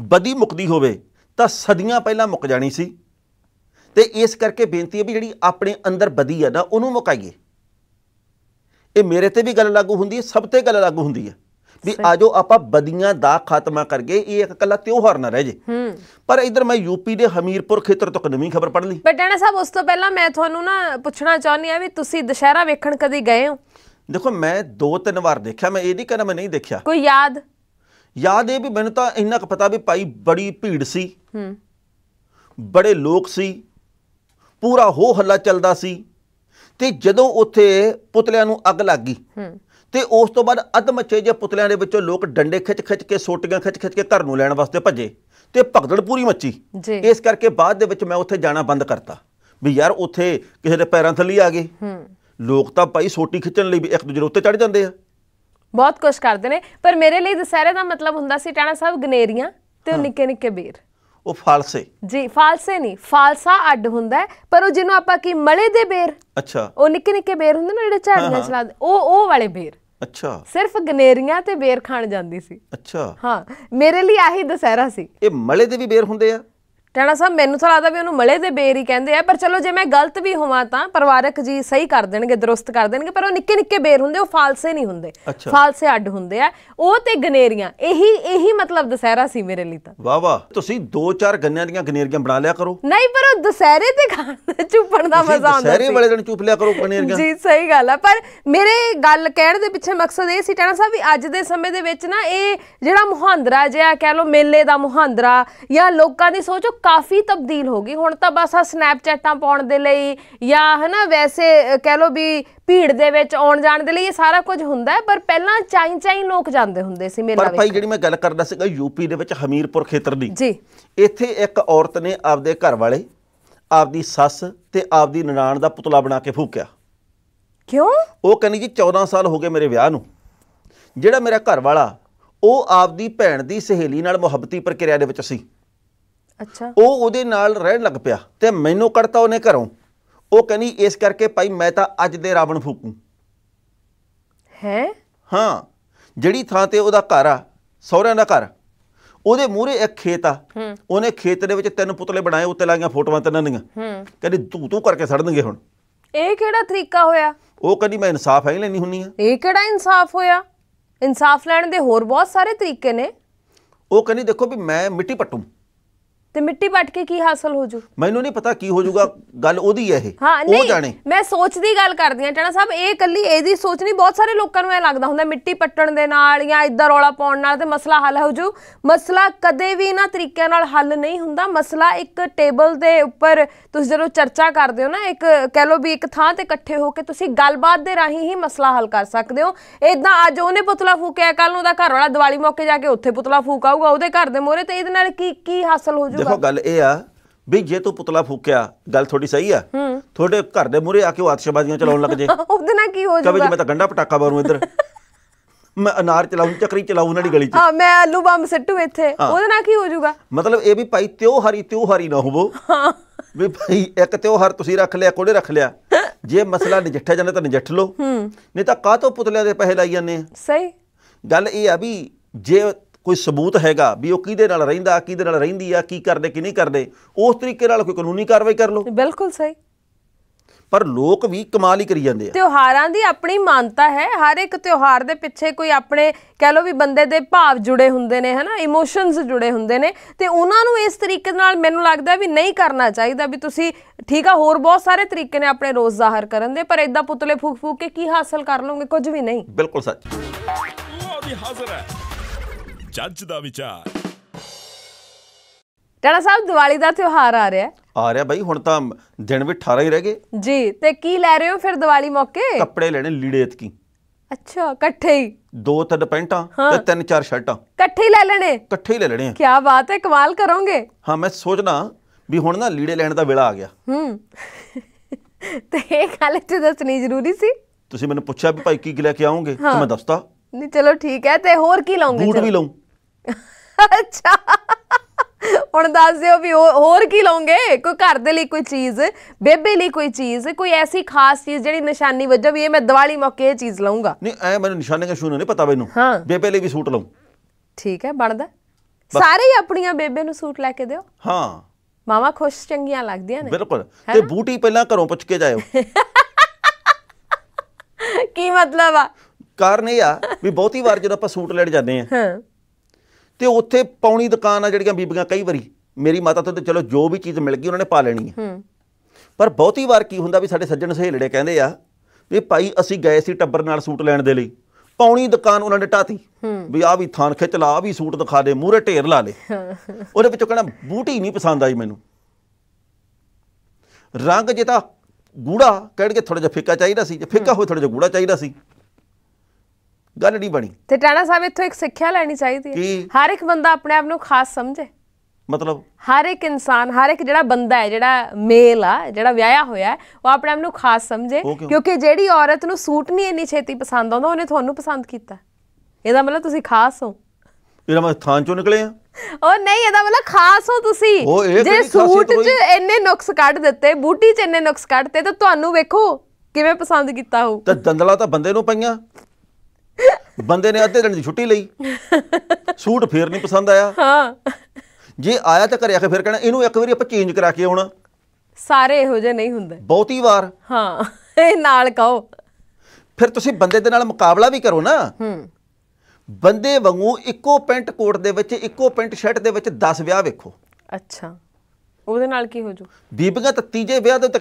ਬਦੀ ਮੁਕਦੀ ਹੋਵੇ ਤਾਂ ਸਦੀਆਂ ਪਹਿਲਾਂ ਮੁੱਕ ਜਾਣੀ ਸੀ ਤੇ ਇਸ ਕਰਕੇ ਬੇਨਤੀ ਹੈ ਵੀ ਜਿਹੜੀ ਆਪਣੇ ਅੰਦਰ ਬਦੀ ਹੈ ਨਾ ਉਹਨੂੰ ਮੁਕਾਈਏ ਇਹ ਮੇਰੇ ਤੇ ਵੀ ਗੱਲ ਲਾਗੂ ਹੁੰਦੀ ਹੈ ਸਭ ਤੇ ਗੱਲ ਲਾਗੂ ਹੁੰਦੀ ਹੈ ਵੀ ਆਜੋ ਆਪਾਂ ਬਦੀਆਂ ਦਾ ਖਾਤਮਾ ਕਰਕੇ ਇਹ ਇੱਕ ਕੱਲਾ ਤਿਉਹਾਰ ਨਾ ਰਹਿ ਜੇ ਪਰ ਇਧਰ ਮੈਂ ਯੂਪੀ ਦੇ ਹਮੀਰਪੁਰ ਖੇਤਰ ਤੋਂ ਕਦਮੀ ਖਬਰ ਪੜ ਲਈ ਬਟਾਣਾ ਸਾਹਿਬ ਉਸ ਤੋਂ ਪਹਿਲਾਂ ਮੈਂ ਤੁਹਾਨੂੰ ਨਾ ਪੁੱਛਣਾ ਚਾਹੁੰਦੀ ਆ ਵੀ ਤੁਸੀਂ ਦੁਸ਼ਹਿਰਾ ਵੇਖਣ ਕਦੀ ਗਏ ਹੋ ਦੇਖੋ ਮੈਂ ਦੋ ਤਿੰਨ ਵਾਰ ਦੇਖਿਆ ਮੈਂ ਇਹ ਨਹੀਂ ਕਹਿੰਦਾ ਮੈਂ ਨਹੀਂ ਦੇਖਿਆ ਕੋਈ ਯਾਦ ਯਾਦ ਇਹ ਵੀ ਮੈਨੂੰ ਤਾਂ ਇੰਨਾ ਕੁ ਪਤਾ ਵੀ ਭਾਈ ਬੜੀ ਭੀੜ ਸੀ ਹੂੰ ਬੜੇ ਲੋਕ ਸੀ ਪੂਰਾ ਹੋ ਹੱਲਾ ਚੱਲਦਾ ਸੀ ਤੇ ਜਦੋਂ ਉੱਥੇ ਪੁਤਲਿਆਂ ਨੂੰ ਅੱਗ ਲੱਗ ਗਈ ਹੂੰ ਤੇ ਉਸ ਤੋਂ ਬਾਅਦ ਅਧਮੱਚੇ ਜੇ ਪੁਤਲਿਆਂ ਦੇ ਵਿੱਚੋਂ ਲੋਕ ਡੰਡੇ ਖਿੱਚ ਖਿੱਚ ਕੇ ਸੋਟੀਆਂ ਖਿੱਚ ਖਿੱਚ ਕੇ ਘਰ ਨੂੰ ਲੈਣ ਵਾਸਤੇ ਭੱਜੇ ਤੇ ਭਗਦੜ ਪੂਰੀ ਮੱਚੀ ਇਸ ਕਰਕੇ ਬਾਅਦ ਦੇ ਵਿੱਚ ਮੈਂ ਉੱਥੇ ਜਾਣਾ ਬੰਦ ਕਰਤਾ ਵੀ ਯਾਰ ਉੱਥੇ ਕਿਸੇ ਦੇ ਪੈਰਾਂ ਥੱਲੇ ਆ ਗਏ ਲੋਕ ਤਾਂ ਭਾਈ ਸੋਟੀ ਖਿੱਚਣ ਲਈ ਵੀ ਇੱਕ ਦੂਜੇ ਉੱਤੇ ਚੜ ਜਾਂਦੇ ਆ ਬਹੁਤ ਕੁਝ ਕਰਦੇ ਨੇ ਪਰ ਮੇਰੇ ਲਈ ਦਸਹਿਰੇ ਦਾ ਮਤਲਬ ਹੁੰਦਾ ਸੀ ਟਾਣਾ ਸਾਹਿਬ ਗਨੇਰੀਆਂ ਤੇ ਉਹ ਨਿੱਕੇ ਨਿੱਕੇ ਬੇਰ ਉਹ ਫਾਲਸੇ ਜੀ ਫਾਲਸੇ ਨਹੀਂ ਫਾਲਸਾ ਅੱਡ ਹੁੰਦਾ ਪਰ ਉਹ ਜਿਹਨੂੰ ਆਪਾਂ ਕੀ ਮਲੇ ਦੇ ਬੇਰ ਅੱਛਾ ਉਹ ਨਿੱਕੇ ਨਿੱਕੇ ਬੇਰ ਹੁੰਦੇ ਨਾ ਜਿਹੜੇ ਝਾੜੀਆਂ ਚਲਾਦੇ ਉਹ ਉਹ ਵਾਲੇ ਬੇਰ ਅੱਛਾ ਸਿਰਫ ਗਨੇਰੀਆਂ ਤੇ ਬੇਰ ਖਾਣ ਜਾਂਦੀ ਸੀ ਅੱਛਾ ਹਾਂ ਮੇਰੇ ਲਈ ਆਹੀ ਦਸਹਿਰਾ ਸੀ ਇਹ ਮਲੇ ਦੇ ਵੀ ਬੇਰ ਹੁੰਦੇ ਆ ਟਾਣਾ ਸਾਹਿਬ ਮੈਨੂੰ ਤਾਂ ਲੱਗਦਾ ਵੀ ਉਹਨੂੰ ਮਲੇ ਦੇ ਬੇਰ ਹੀ ਕਹਿੰਦੇ ਆ ਪਰ ਚਲੋ ਜੇ ਮੈਂ ਗਲਤ ਵੀ ਹੋਵਾਂ ਤਾਂ ਪਰਿਵਾਰਕ ਜੀ ਸਹੀ ਕਰ ਦੇਣਗੇ ਦਰੁਸਤ ਕਰ ਦੇਣਗੇ ਪਰ ਉਹ ਨਿੱਕੇ ਨਿੱਕੇ ਬੇਰ ਹੁੰਦੇ ਉਹ ਫਾਲਸੇ ਨਹੀਂ ਹੁੰਦੇ ਫਾਲਸੇ ਅੱਡ ਹੁੰਦੇ ਆ ਉਹ ਤੇ ਗਨੇਰੀਆਂ ਇਹੀ ਇਹੀ ਮਤਲਬ ਦਸਹਿਰਾ ਸੀ ਮੇਰੇ ਲਈ ਤਾਂ ਵਾਹ ਵਾਹ ਤੁਸੀਂ ਦੋ ਚਾਰ ਗੰਨਿਆਂ ਦੀਆਂ ਗਨੇਰੀਆਂ ਬਣਾ ਲਿਆ ਕਰੋ ਨਹੀਂ ਪਰ ਉਹ ਦਸਹਿਰੇ ਤੇ ਖਾਣ ਚੁੱਪਣ ਦਾ ਮਜ਼ਾ ਆਉਂਦਾ ਦਸਹਿਰੇ ਵਾਲੇ ਦਿਨ ਚੁੱਪ ਲਿਆ ਕਰੋ ਗਨੇਰੀਆਂ ਜੀ ਸਹੀ ਗੱਲ ਆ ਪਰ ਮੇਰੇ ਗੱਲ ਕਹਿਣ ਦੇ ਪਿੱਛੇ ਮਕਸਦ ਇਹ ਸੀ ਟਾਣਾ ਸਾਹਿਬ ਵੀ ਅੱਜ ਦੇ ਸਮੇਂ ਦੇ ਵਿੱਚ ਨਾ ਇਹ ਜਿਹੜਾ ਮੁਹਾਂਦਰਾ ਜਿਹਾ ਕਹਿ ਲਓ ਮੇਲੇ ਦਾ ਮੁਹਾਂਦਰਾ ਜਾਂ ਲੋਕਾਂ ਦੀ ਸੋਚੋ ਕਾਫੀ ਤਬਦੀਲ ਹੋ ਗਈ ਹੁਣ ਤਾਂ ਬਸ ਆ ਸਨੈਪਚੈਟਾਂ ਪਾਉਣ ਦੇ ਲਈ ਜਾਂ ਹਨਾ ਵੈਸੇ ਕਹਿ ਲੋ ਵੀ ਭੀੜ ਦੇ ਵਿੱਚ ਆਉਣ ਜਾਣ ਦੇ ਲਈ ਇਹ ਸਾਰਾ ਕੁਝ ਹੁੰਦਾ ਪਰ ਪਹਿਲਾਂ ਚਾਈ ਚਾਈ ਲੋਕ ਜਾਂਦੇ ਹੁੰਦੇ ਸੀ ਮੇਲਾ ਪਰ ਭਾਈ ਜਿਹੜੀ ਮੈਂ ਗੱਲ ਕਰਦਾ ਸੀਗਾ ਯੂਪੀ ਦੇ ਵਿੱਚ ਹਮੀਰਪੁਰ ਖੇਤਰ ਦੀ ਜੀ ਇੱਥੇ ਇੱਕ ਔਰਤ ਨੇ ਆਪਦੇ ਘਰ ਵਾਲੇ ਆਪਦੀ ਸੱਸ ਤੇ ਆਪਦੀ ਨਨਾਣ ਦਾ ਪੁਤਲਾ ਬਣਾ ਕੇ ਫੂਕਿਆ ਕਿਉਂ ਉਹ ਕਹਿੰਦੀ ਜੀ 14 ਸਾਲ ਹੋ ਗਏ ਮੇਰੇ ਵਿਆਹ ਨੂੰ ਜਿਹੜਾ ਮੇਰਾ ਘਰ ਵਾਲਾ ਉਹ ਆਪਦੀ ਭੈਣ ਦੀ ਸਹੇਲੀ ਨਾਲ ਮੁਹੱਬਤੀ ਪ੍ਰਕਿਰਿਆ ਦੇ ਵਿੱਚ ਸੀ ਅੱਛਾ ਉਹ ਉਹਦੇ ਨਾਲ ਰਹਿਣ ਲੱਗ ਪਿਆ ਤੇ ਮੈਨੂੰ ਕੜਤਾ ਉਹਨੇ ਘਰੋਂ ਉਹ ਕਹਿੰਦੀ ਇਸ ਕਰਕੇ ਭਾਈ ਮੈਂ ਤਾਂ ਅੱਜ ਦੇ ਰਾਵਣ ਫੂਕੂ ਹੈ ਹਾਂ ਜਿਹੜੀ ਥਾਂ ਤੇ ਉਹਦਾ ਘਰ ਆ ਸਹੁਰਿਆਂ ਦਾ ਘਰ ਉਹਦੇ ਮੂਹਰੇ ਇੱਕ ਖੇਤ ਆ ਉਹਨੇ ਖੇਤ ਦੇ ਵਿੱਚ ਤਿੰਨ ਪੁਤਲੇ ਬਣਾਏ ਉੱਤੇ ਲਾਈਆਂ ਫੋਟੋਆਂ ਤਿੰਨਾਂ ਦੀਆਂ ਕਹਿੰਦੀ ਤੂੰ ਤੂੰ ਕਰਕੇ ਸੜ ਦਿੰਗੇ ਹੁਣ ਇਹ ਕਿਹੜਾ ਤਰੀਕਾ ਹੋਇਆ ਉਹ ਕਹਿੰਦੀ ਮੈਂ ਇਨਸਾਫ ਹੈ ਲੈਣੀ ਹੁੰਨੀ ਆ ਇਹ ਕਿਹੜਾ ਇਨਸਾਫ ਹੋਇਆ ਇਨਸਾਫ ਲੈਣ ਦੇ ਹੋਰ ਬਹੁਤ ਸਾਰੇ ਤਰੀਕੇ ਨੇ ਉਹ ਕਹਿੰਦੀ ਦੇਖੋ ਵੀ ਮੈਂ ਮਿੱਟੀ ਪੱਟੂ ਤੇ ਮਿੱਟੀ ਪੱਟ ਕੇ ਕੀ ਹਾਸਲ ਹੋ ਜੂ ਮੈਨੂੰ ਨਹੀਂ ਪਤਾ ਕੀ ਹੋ ਜੂਗਾ ਗੱਲ ਉਹਦੀ ਹੈ ਇਹ ਉਹ ਜਾਣੇ ਮੈਂ ਸੋਚਦੀ ਗੱਲ ਕਰਦੀ ਆ ਟਣਾ ਸਾਹਿਬ ਇਹ ਕੱਲੀ ਇਹਦੀ ਸੋਚ ਨਹੀਂ ਬਹੁਤ ਸਾਰੇ ਲੋਕਾਂ ਨੂੰ ਇਹ ਲੱਗਦਾ ਹੁੰਦਾ ਮਿੱਟੀ ਪੱਟਣ ਦੇ ਨਾਲ ਜਾਂ ਇਦਾਂ ਰੌਲਾ ਪਾਉਣ ਨਾਲ ਤੇ ਮਸਲਾ ਹੱਲ ਹੋ ਜੂ ਮਸਲਾ ਕਦੇ ਵੀ ਇਹਨਾਂ ਤਰੀਕਿਆਂ ਨਾਲ ਹੱਲ ਨਹੀਂ ਹੁੰਦਾ ਮਸਲਾ ਇੱਕ ਟੇਬਲ ਦੇ ਉੱਪਰ ਤੁਸੀਂ ਜਦੋਂ ਚਰਚਾ ਕਰਦੇ ਹੋ ਨਾ ਇੱਕ ਕਹਿ ਲੋ ਵੀ ਇੱਕ ਥਾਂ ਤੇ ਇਕੱਠੇ ਹੋ ਕੇ ਤੁਸੀਂ ਗੱਲਬਾਤ ਦੇ ਰਾਹੀਂ ਹੀ ਮਸਲਾ ਹੱਲ ਕਰ ਸਕਦੇ ਹੋ ਇਦਾਂ ਅੱਜ ਉਹਨੇ ਪੁਤਲਾ ਫੂਕਿਆ ਕੱਲ ਨੂੰ ਦਾ ਘਰ ਵਾਲਾ ਦੀਵਾਲੀ ਮੌਕੇ ਜਾ ਕੇ ਉੱਥੇ ਪੁਤਲਾ ਫੂਕਾਊਗਾ ਉਹਦੇ ਘਰ ਦੇ ਮੋਰੇ ਤੇ ਇਹਦੇ ਨਾਲ ਕੀ ਕੀ ਹਾਸਲ ਹੋ ਜੂ ਦੇਖੋ ਗੱਲ ਇਹ ਆ ਵੀ ਜੇ ਤੂੰ ਪੁਤਲਾ ਫੂਕਿਆ ਗੱਲ ਥੋੜੀ ਸਹੀ ਆ ਤੁਹਾਡੇ ਘਰ ਦੇ ਮੂਰੇ ਆ ਕੇ ਉਹ ਚਲਾਉਣ ਲੱਗ ਜੇ ਉਹਦੇ ਨਾਲ ਕੀ ਹੋ ਜਾਊਗਾ ਕਦੇ ਮੈਂ ਤਾਂ ਗੰਡਾ ਪਟਾਕਾ ਮਾਰੂ ਇੱਧਰ ਮੈਂ ਅਨਾਰ ਚਲਾਉਂ ਚੱਕਰੀ ਚਲਾਉਂ ਉਹਨਾਂ ਦੀ ਗਲੀ 'ਚ ਹਾਂ ਮੈਂ ਆਲੂ ਬੰਬ ਸੱਟੂ ਇੱਥੇ ਉਹਦੇ ਨਾਲ ਕੀ ਹੋ ਜਾਊਗਾ ਮਤਲਬ ਇਹ ਵੀ ਭਾਈ ਤਿਉ ਹਰੀ ਤਿਉ ਹਰੀ ਨਾ ਹੋਵੋ ਹਾਂ ਵੀ ਭਾਈ ਇੱਕ ਤਿਉ ਹਰ ਤੁਸੀਂ ਰੱਖ ਲਿਆ ਕੋਲੇ ਰੱਖ ਲਿਆ ਜੇ ਮਸਲਾ ਨਜਿੱਠਿਆ ਜਾਂਦਾ ਤਾਂ ਨਜਿੱਠ ਲਓ ਨਹੀਂ ਤਾਂ ਕਾਹ ਤੋਂ ਪੁਤਲਿਆਂ ਦੇ ਪੈਸੇ ਲਾਈ ਜਾਂਦੇ ਸਹੀ ਗੱਲ ਇਹ ਆ ਵੀ ਜੇ ਕੋਈ ਸਬੂਤ ਹੈਗਾ ਵੀ ਉਹ ਕਿਹਦੇ ਨਾਲ ਰਹਿੰਦਾ ਕਿਹਦੇ ਨਾਲ ਰਹਿੰਦੀ ਆ ਕੀ ਕਰਦੇ ਕੀ ਨਹੀਂ ਕਰਦੇ ਉਸ ਤਰੀਕੇ ਨਾਲ ਕੋਈ ਕਾਨੂੰਨੀ ਕਾਰਵਾਈ ਕਰ ਲਓ ਬਿਲਕੁਲ ਸਹੀ ਪਰ ਲੋਕ ਵੀ ਕਮਾਲ ਹੀ ਕਰੀ ਜਾਂਦੇ ਆ ਤਿਉਹਾਰਾਂ ਦੀ ਆਪਣੀ ਮਾਨਤਾ ਹੈ ਹਰ ਇੱਕ ਤਿਉਹਾਰ ਦੇ ਪਿੱਛੇ ਕੋਈ ਆਪਣੇ ਕਹਿ ਲੋ ਵੀ ਬੰਦੇ ਦੇ ਭਾਵ ਜੁੜੇ ਹੁੰਦੇ ਨੇ ਹਨਾ ਇਮੋਸ਼ਨਸ ਜੁੜੇ ਹੁੰਦੇ ਨੇ ਤੇ ਉਹਨਾਂ ਨੂੰ ਇਸ ਤਰੀਕੇ ਨਾਲ ਮੈਨੂੰ ਲੱਗਦਾ ਵੀ ਨਹੀਂ ਕਰਨਾ ਚਾਹੀਦਾ ਵੀ ਤੁਸੀਂ ਠੀਕ ਆ ਹੋਰ ਬਹੁਤ ਸਾਰੇ ਤਰੀਕੇ ਨੇ ਆਪਣੇ ਰੋਜ਼ ਜ਼ਾਹਰ ਕਰਨ ਦੇ ਪਰ ਇਦਾਂ ਪੁਤਲੇ ਫੂਕ ਫੂਕ ਕੇ ਕੀ ਹਾਸਲ ਕਰ ਲਓਗੇ ਕੁਝ ਵੀ ਨਹੀਂ ਬਿਲਕੁਲ ਸੱਚ ਉਹ ਵੀ ਹਾਜ਼ਰ ਹੈ ਜੱਜ ਦਾ ਵਿਚਾਰ ਟਾਣਾ ਸਾਹਿਬ ਦੀਵਾਲੀ ਦਾ ਤਿਉਹਾਰ ਆ ਰਿਹਾ ਆ ਰਿਹਾ ਬਾਈ ਹੁਣ ਤਾਂ ਦਿਨ ਵੀ 18 ਹੀ ਰਹਿ ਗਏ ਜੀ ਤੇ ਕੀ ਲੈ ਰਹੇ ਹੋ ਫਿਰ ਦੀਵਾਲੀ ਮੌਕੇ ਕੱਪੜੇ ਲੈਣੇ ਲੀੜੇ ਇਤਕੀ ਅੱਛਾ ਇਕੱਠੇ ਹੀ ਦੋ ਤਿੰਨ ਪੈਂਟਾਂ ਤੇ ਤਿੰਨ ਚਾਰ ਸ਼ਰਟਾਂ ਇਕੱਠੇ ਹੀ ਲੈ ਲੈਣੇ ਇਕੱਠੇ ਹੀ ਲੈ ਲੈਣੇ ਕੀ ਬਾਤ ਹੈ ਕਮਾਲ ਕਰੋਗੇ ਹਾਂ ਮੈਂ ਸੋਚਣਾ ਵੀ ਹੁਣ ਨਾ ਲੀੜੇ ਲੈਣ ਦਾ ਵੇਲਾ ਆ ਗਿਆ ਹੂੰ ਤੇ ਇਹ ਗੱਲ ਤੇ ਦੱਸਣੀ ਜ਼ਰੂਰੀ ਸੀ ਤੁਸੀਂ ਮੈਨੂੰ ਪੁੱਛਿਆ ਵੀ ਭਾਈ ਕੀ ਲੈ ਕੇ ਆਉਂਗੇ ਤਾਂ ਮੈਂ ਦੱਸਤਾ ਨਹੀਂ ਚਲੋ ਠੀਕ ਹੈ ਤੇ ਹੋਰ ਕੀ ਲਾਉਂਗੇ ਬੂਟ ਵੀ ਲਾਉਂ अच्छा हूँ दस दौ भी होर की लोगे कोई घर के लिए कोई चीज़ बेबी लिए कोई चीज़ कोई ऐसी खास चीज़ जी निशानी वजह भी है मैं दिवाली मौके ये चीज़ लूँगा नहीं मैं निशानी का नहीं पता मैं हाँ बेबे भी सूट लूँ ठीक है बन दारे ही अपन बेबे न सूट लैके दौ हाँ मावा खुश चंग लगद बिल्कुल बूटी पहले घरों पुछ के जायो की मतलब आ कारण यह आ बहुती बार जो आप सूट लेट जाते ਤੇ ਉੱਥੇ ਪੌਣੀ ਦੁਕਾਨ ਆ ਜਿਹੜੀਆਂ ਬੀਬੀਆਂ ਕਈ ਵਾਰੀ ਮੇਰੀ ਮਾਤਾ ਤੋਂ ਤੇ ਚਲੋ ਜੋ ਵੀ ਚੀਜ਼ ਮਿਲ ਗਈ ਉਹਨਾਂ ਨੇ ਪਾ ਲੈਣੀ ਹੈ ਪਰ ਬਹੁਤੀ ਵਾਰ ਕੀ ਹੁੰਦਾ ਵੀ ਸਾਡੇ ਸੱਜਣ ਸਹੇਲੜੇ ਕਹਿੰਦੇ ਆ ਵੀ ਭਾਈ ਅਸੀਂ ਗਏ ਸੀ ਟੱਬਰ ਨਾਲ ਸੂਟ ਲੈਣ ਦੇ ਲਈ ਪੌਣੀ ਦੁਕਾਨ ਉਹਨਾਂ ਨੇ ਟਾਤੀ ਵੀ ਆ ਵੀ ਥਾਨ ਖਿੱਚ ਲਾ ਆ ਵੀ ਸੂਟ ਦਿਖਾ ਦੇ ਮੂਰੇ ਢੇਰ ਲਾ ਲੇ ਉਹਦੇ ਵਿੱਚੋਂ ਕਹਿੰਦਾ ਬੂਟੀ ਨਹੀਂ ਪਸੰਦ ਆਈ ਮੈਨੂੰ ਰੰਗ ਜੇ ਤਾਂ ਗੂੜਾ ਕਹਿਣ ਕੇ ਥੋੜਾ ਜਿਹਾ ਫਿੱਕਾ ਚਾਹੀਦਾ ਸੀ ਜੇ ਫਿੱਕਾ ਹੋਵੇ ਥੋੜਾ ਜਿਹਾ ਗੂੜਾ ਚਾਹੀਦਾ ਸੀ ਗੱਲ ਨਹੀਂ ਬਣੀ ਤੇ ਟਾਣਾ ਸਾਹਿਬ ਇੱਥੋਂ ਇੱਕ ਸਿੱਖਿਆ ਲੈਣੀ ਚਾਹੀਦੀ ਹੈ ਹਰ ਇੱਕ ਬੰਦਾ ਆਪਣੇ ਆਪ ਨੂੰ ਖਾਸ ਸਮਝੇ ਮਤਲਬ ਹਰ ਇੱਕ ਇਨਸਾਨ ਹਰ ਇੱਕ ਜਿਹੜਾ ਬੰਦਾ ਹੈ ਜਿਹੜਾ ਮੇਲ ਆ ਜਿਹੜਾ ਵਿਆਹਿਆ ਹੋਇਆ ਹੈ ਉਹ ਆਪਣੇ ਆਪ ਨੂੰ ਖਾਸ ਸਮਝੇ ਕਿਉਂਕਿ ਜਿਹੜੀ ਔਰਤ ਨੂੰ ਸੂਟ ਨਹੀਂ ਇੰਨੀ ਛੇਤੀ ਪਸੰਦ ਆਉਂਦਾ ਉਹਨੇ ਤੁਹਾਨੂੰ ਪਸੰਦ ਕੀਤਾ ਇਹਦਾ ਮਤਲਬ ਤੁਸੀਂ ਖਾਸ ਹੋ ਇਹਦਾ ਮਤਲਬ ਥਾਂ ਚੋਂ ਨਿਕਲੇ ਆ ਉਹ ਨਹੀਂ ਇਹਦਾ ਮਤਲਬ ਖਾਸ ਹੋ ਤੁਸੀਂ ਜੇ ਸੂਟ 'ਚ ਇੰਨੇ ਨੁਕਸ ਕੱਢ ਦਿੱਤੇ ਬੂਟੀ 'ਚ ਇੰਨੇ ਨੁਕਸ ਕੱਢਤੇ ਤਾਂ ਤੁਹਾਨੂੰ ਵੇਖੋ ਕਿਵੇਂ ਪਸੰਦ ਕੀਤਾ ਹੋ ਤਾਂ ਦੰਦਲਾ ਤਾਂ ਬੰਦੇ ਨੂੰ ਪਈਆਂ ਬੰਦੇ ਨੇ ਅੱਧੇ ਦਿਨ ਦੀ ਛੁੱਟੀ ਲਈ ਸੂਟ ਫੇਰ ਨਹੀਂ ਪਸੰਦ ਆਇਆ ਹਾਂ ਜੇ ਆਇਆ ਤਾਂ ਘਰੇ ਆ ਕੇ ਫੇਰ ਕਹਿਣਾ ਇਹਨੂੰ ਇੱਕ ਵਾਰੀ ਆਪਾਂ ਚੇਂਜ ਕਰਾ ਕੇ ਆਉਣਾ ਸਾਰੇ ਇਹੋ ਜਿਹੇ ਨਹੀਂ ਹੁੰਦੇ ਬਹੁਤੀ ਵਾਰ ਹਾਂ ਇਹ ਨਾਲ ਕਹੋ ਫਿਰ ਤੁਸੀਂ ਬੰਦੇ ਦੇ ਨਾਲ ਮੁਕਾਬਲਾ ਵੀ ਕਰੋ ਨਾ ਹੂੰ ਬੰਦੇ ਵਾਂਗੂ ਇੱਕੋ ਪੈਂਟ ਕੋਟ ਦੇ ਵਿੱਚ ਇੱਕੋ ਪੈਂਟ ਸ਼ਰਟ ਦੇ ਵਿੱਚ 10 ਵਿਆਹ ਵੇਖੋ ਅੱਛਾ ਉਹਦੇ ਨਾਲ ਕੀ ਹੋ ਜੂ ਬੀਬੀਆਂ ਤਾਂ ਤੀਜੇ ਵਿਆਹ ਦੇ ਉੱਤੇ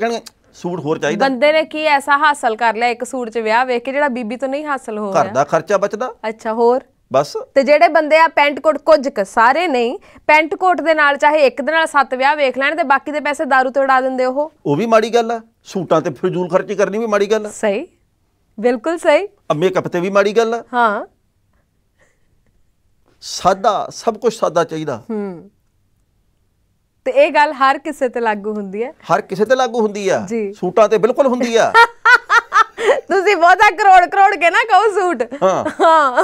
ਸੂਟ ਹੋਰ ਚਾਹੀਦਾ ਬੰਦੇ ਨੇ ਕੀ ਐਸਾ ਹਾਸਲ ਕਰ ਲਿਆ ਇੱਕ ਸੂਟ 'ਚ ਵਿਆਹ ਵੇਖ ਕੇ ਜਿਹੜਾ ਬੀਬੀ ਤੋਂ ਨਹੀਂ ਹਾਸਲ ਹੋ ਰਿਹਾ ਘਰ ਦਾ ਖਰਚਾ ਬਚਦਾ ਅੱਛਾ ਹੋਰ ਬਸ ਤੇ ਜਿਹੜੇ ਬੰਦੇ ਆ ਪੈਂਟ ਕੋਟ ਕੁਝ ਕ ਸਾਰੇ ਨਹੀਂ ਪੈਂਟ ਕੋਟ ਦੇ ਨਾਲ ਚਾਹੇ ਇੱਕ ਦੇ ਨਾਲ ਸੱਤ ਵਿਆਹ ਵੇਖ ਲੈਣ ਤੇ ਬਾਕੀ ਦੇ ਪੈਸੇ दारू ਤੇ ਉਡਾ ਦਿੰਦੇ ਉਹ ਉਹ ਵੀ ਮਾੜੀ ਗੱਲ ਆ ਸੂਟਾਂ ਤੇ ਫਜ਼ੂਲ ਖਰਚੀ ਕਰਨੀ ਵੀ ਮਾੜੀ ਗੱਲ ਆ ਸਹੀ ਬਿਲਕੁਲ ਸਹੀ ਮੇਕਅਪ ਤੇ ਵੀ ਮਾੜੀ ਗੱਲ ਆ ਹਾਂ ਸਾਦਾ ਸਭ ਕੁਝ ਸਾਦਾ ਚਾਹੀਦਾ ਹੂੰ ਤੇ ਇਹ ਗੱਲ ਹਰ ਕਿਸੇ ਤੇ ਲਾਗੂ ਹੁੰਦੀ ਹੈ ਹਰ ਕਿਸੇ ਤੇ ਲਾਗੂ ਹੁੰਦੀ ਆ ਸੂਟਾਂ ਤੇ ਬਿਲਕੁਲ ਹੁੰਦੀ ਆ ਤੁਸੀਂ ਬਹੁਤਾ ਕਰੋੜ ਕਰੋੜ ਕੇ ਨਾ ਕਹੋ ਸੂਟ ਹਾਂ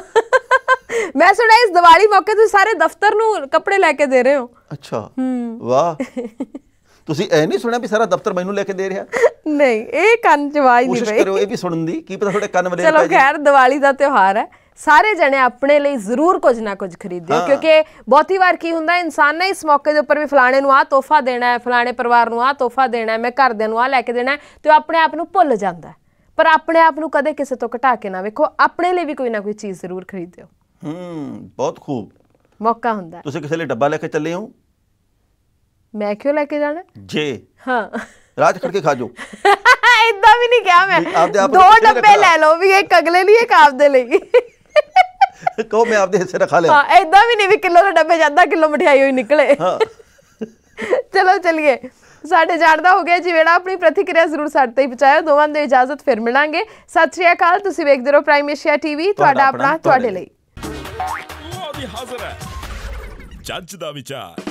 ਮੈਂ ਸੁਣਿਆ ਇਸ ਦੀਵਾਲੀ ਮੌਕੇ ਤੁਸੀਂ ਸਾਰੇ ਦਫ਼ਤਰ ਨੂੰ ਕੱਪੜੇ ਲੈ ਕੇ ਦੇ ਰਹੇ ਹੋ ਅੱਛਾ ਹੂੰ ਵਾਹ ਤੁਸੀਂ ਇਹ ਨਹੀਂ ਸੁਣਿਆ ਵੀ ਸਾਰਾ ਦਫ਼ਤਰ ਮੈਨੂੰ ਲੈ ਕੇ ਦੇ ਰਿਹਾ ਨਹੀਂ ਇਹ ਕੰਨ ਚ ਆਵਾਜ਼ ਨਹੀਂ ਪਈ ਕੋਸ਼ਿਸ਼ ਕਰੋ ਇਹ ਵੀ ਸੁਣਨ ਦੀ ਕੀ ਪਤਾ ਤੁਹਾਡੇ ਕੰਨ ਵਲੇ ਚਲੋ ਖੈਰ ਦੀਵਾਲੀ ਦਾ ਤਿਉਹਾਰ ਹੈ सारे जने अपने लिए जरूर कुछ ना कुछ खरीद हाँ। क्योंकि बहुत ही बार की होंगे इंसान ने इस मौके उपर भी फलाने आह तोहफा देना है फलाने परिवार को आह तोहफा देना है मैं घरदू आह लैके देना तो अपने आप को भुल जाता पर अपने आप को कदम किसी तो घटा के ना वेखो अपने लिए भी कोई ना कोई चीज़ जरूर खरीद हम्म, बहुत खूब मौका होंगे किसी डब्बा लेके चले हो मैं क्यों लेके जाना जे हाँ राज खा जो इदा भी नहीं क्या मैं दो डब्बे ले लो भी एक अगले लिए एक आप ਕਹੋ ਮੈਂ ਆਪਦੇ ਹਿੱਸੇ ਰਖਾ ਲਿਆ ਹਾਂ ਐਦਾਂ ਵੀ ਨਹੀਂ ਵੀ ਕਿਲੋ ਦਾ ਡੱਬੇ ਜਾਂਦਾ ਕਿਲੋ ਮਠਿਆਈ ਹੋਈ ਨਿਕਲੇ ਹਾਂ ਚਲੋ ਚਲਿਏ ਸਾਡੇ ਜਾਣਦਾ ਹੋ ਗਿਆ ਜੀ ਵੇੜਾ ਆਪਣੀ ਪ੍ਰਤੀਕਿਰਿਆ ਜ਼ਰੂਰ ਸਾਡੇ ਤੇ ਪਹੁੰਚਾਇਓ ਦੋਵਾਂ ਦੇ ਇਜਾਜ਼ਤ ਫਿਰ ਮਿਲਾਂਗੇ ਸਤਿ ਸ਼੍ਰੀ ਅਕਾਲ ਤੁਸੀਂ ਵੇਖਦੇ ਰਹੋ ਪ੍ਰਾਈਮ ਏਸ਼ੀਆ ਟੀਵੀ ਤੁਹਾਡਾ ਆਪਣਾ ਤੁਹਾਡੇ ਲਈ ਉਹ ਵੀ ਹਾਜ਼ਰ ਹੈ ਜੱਜ ਦਾ ਵਿਚਾਰ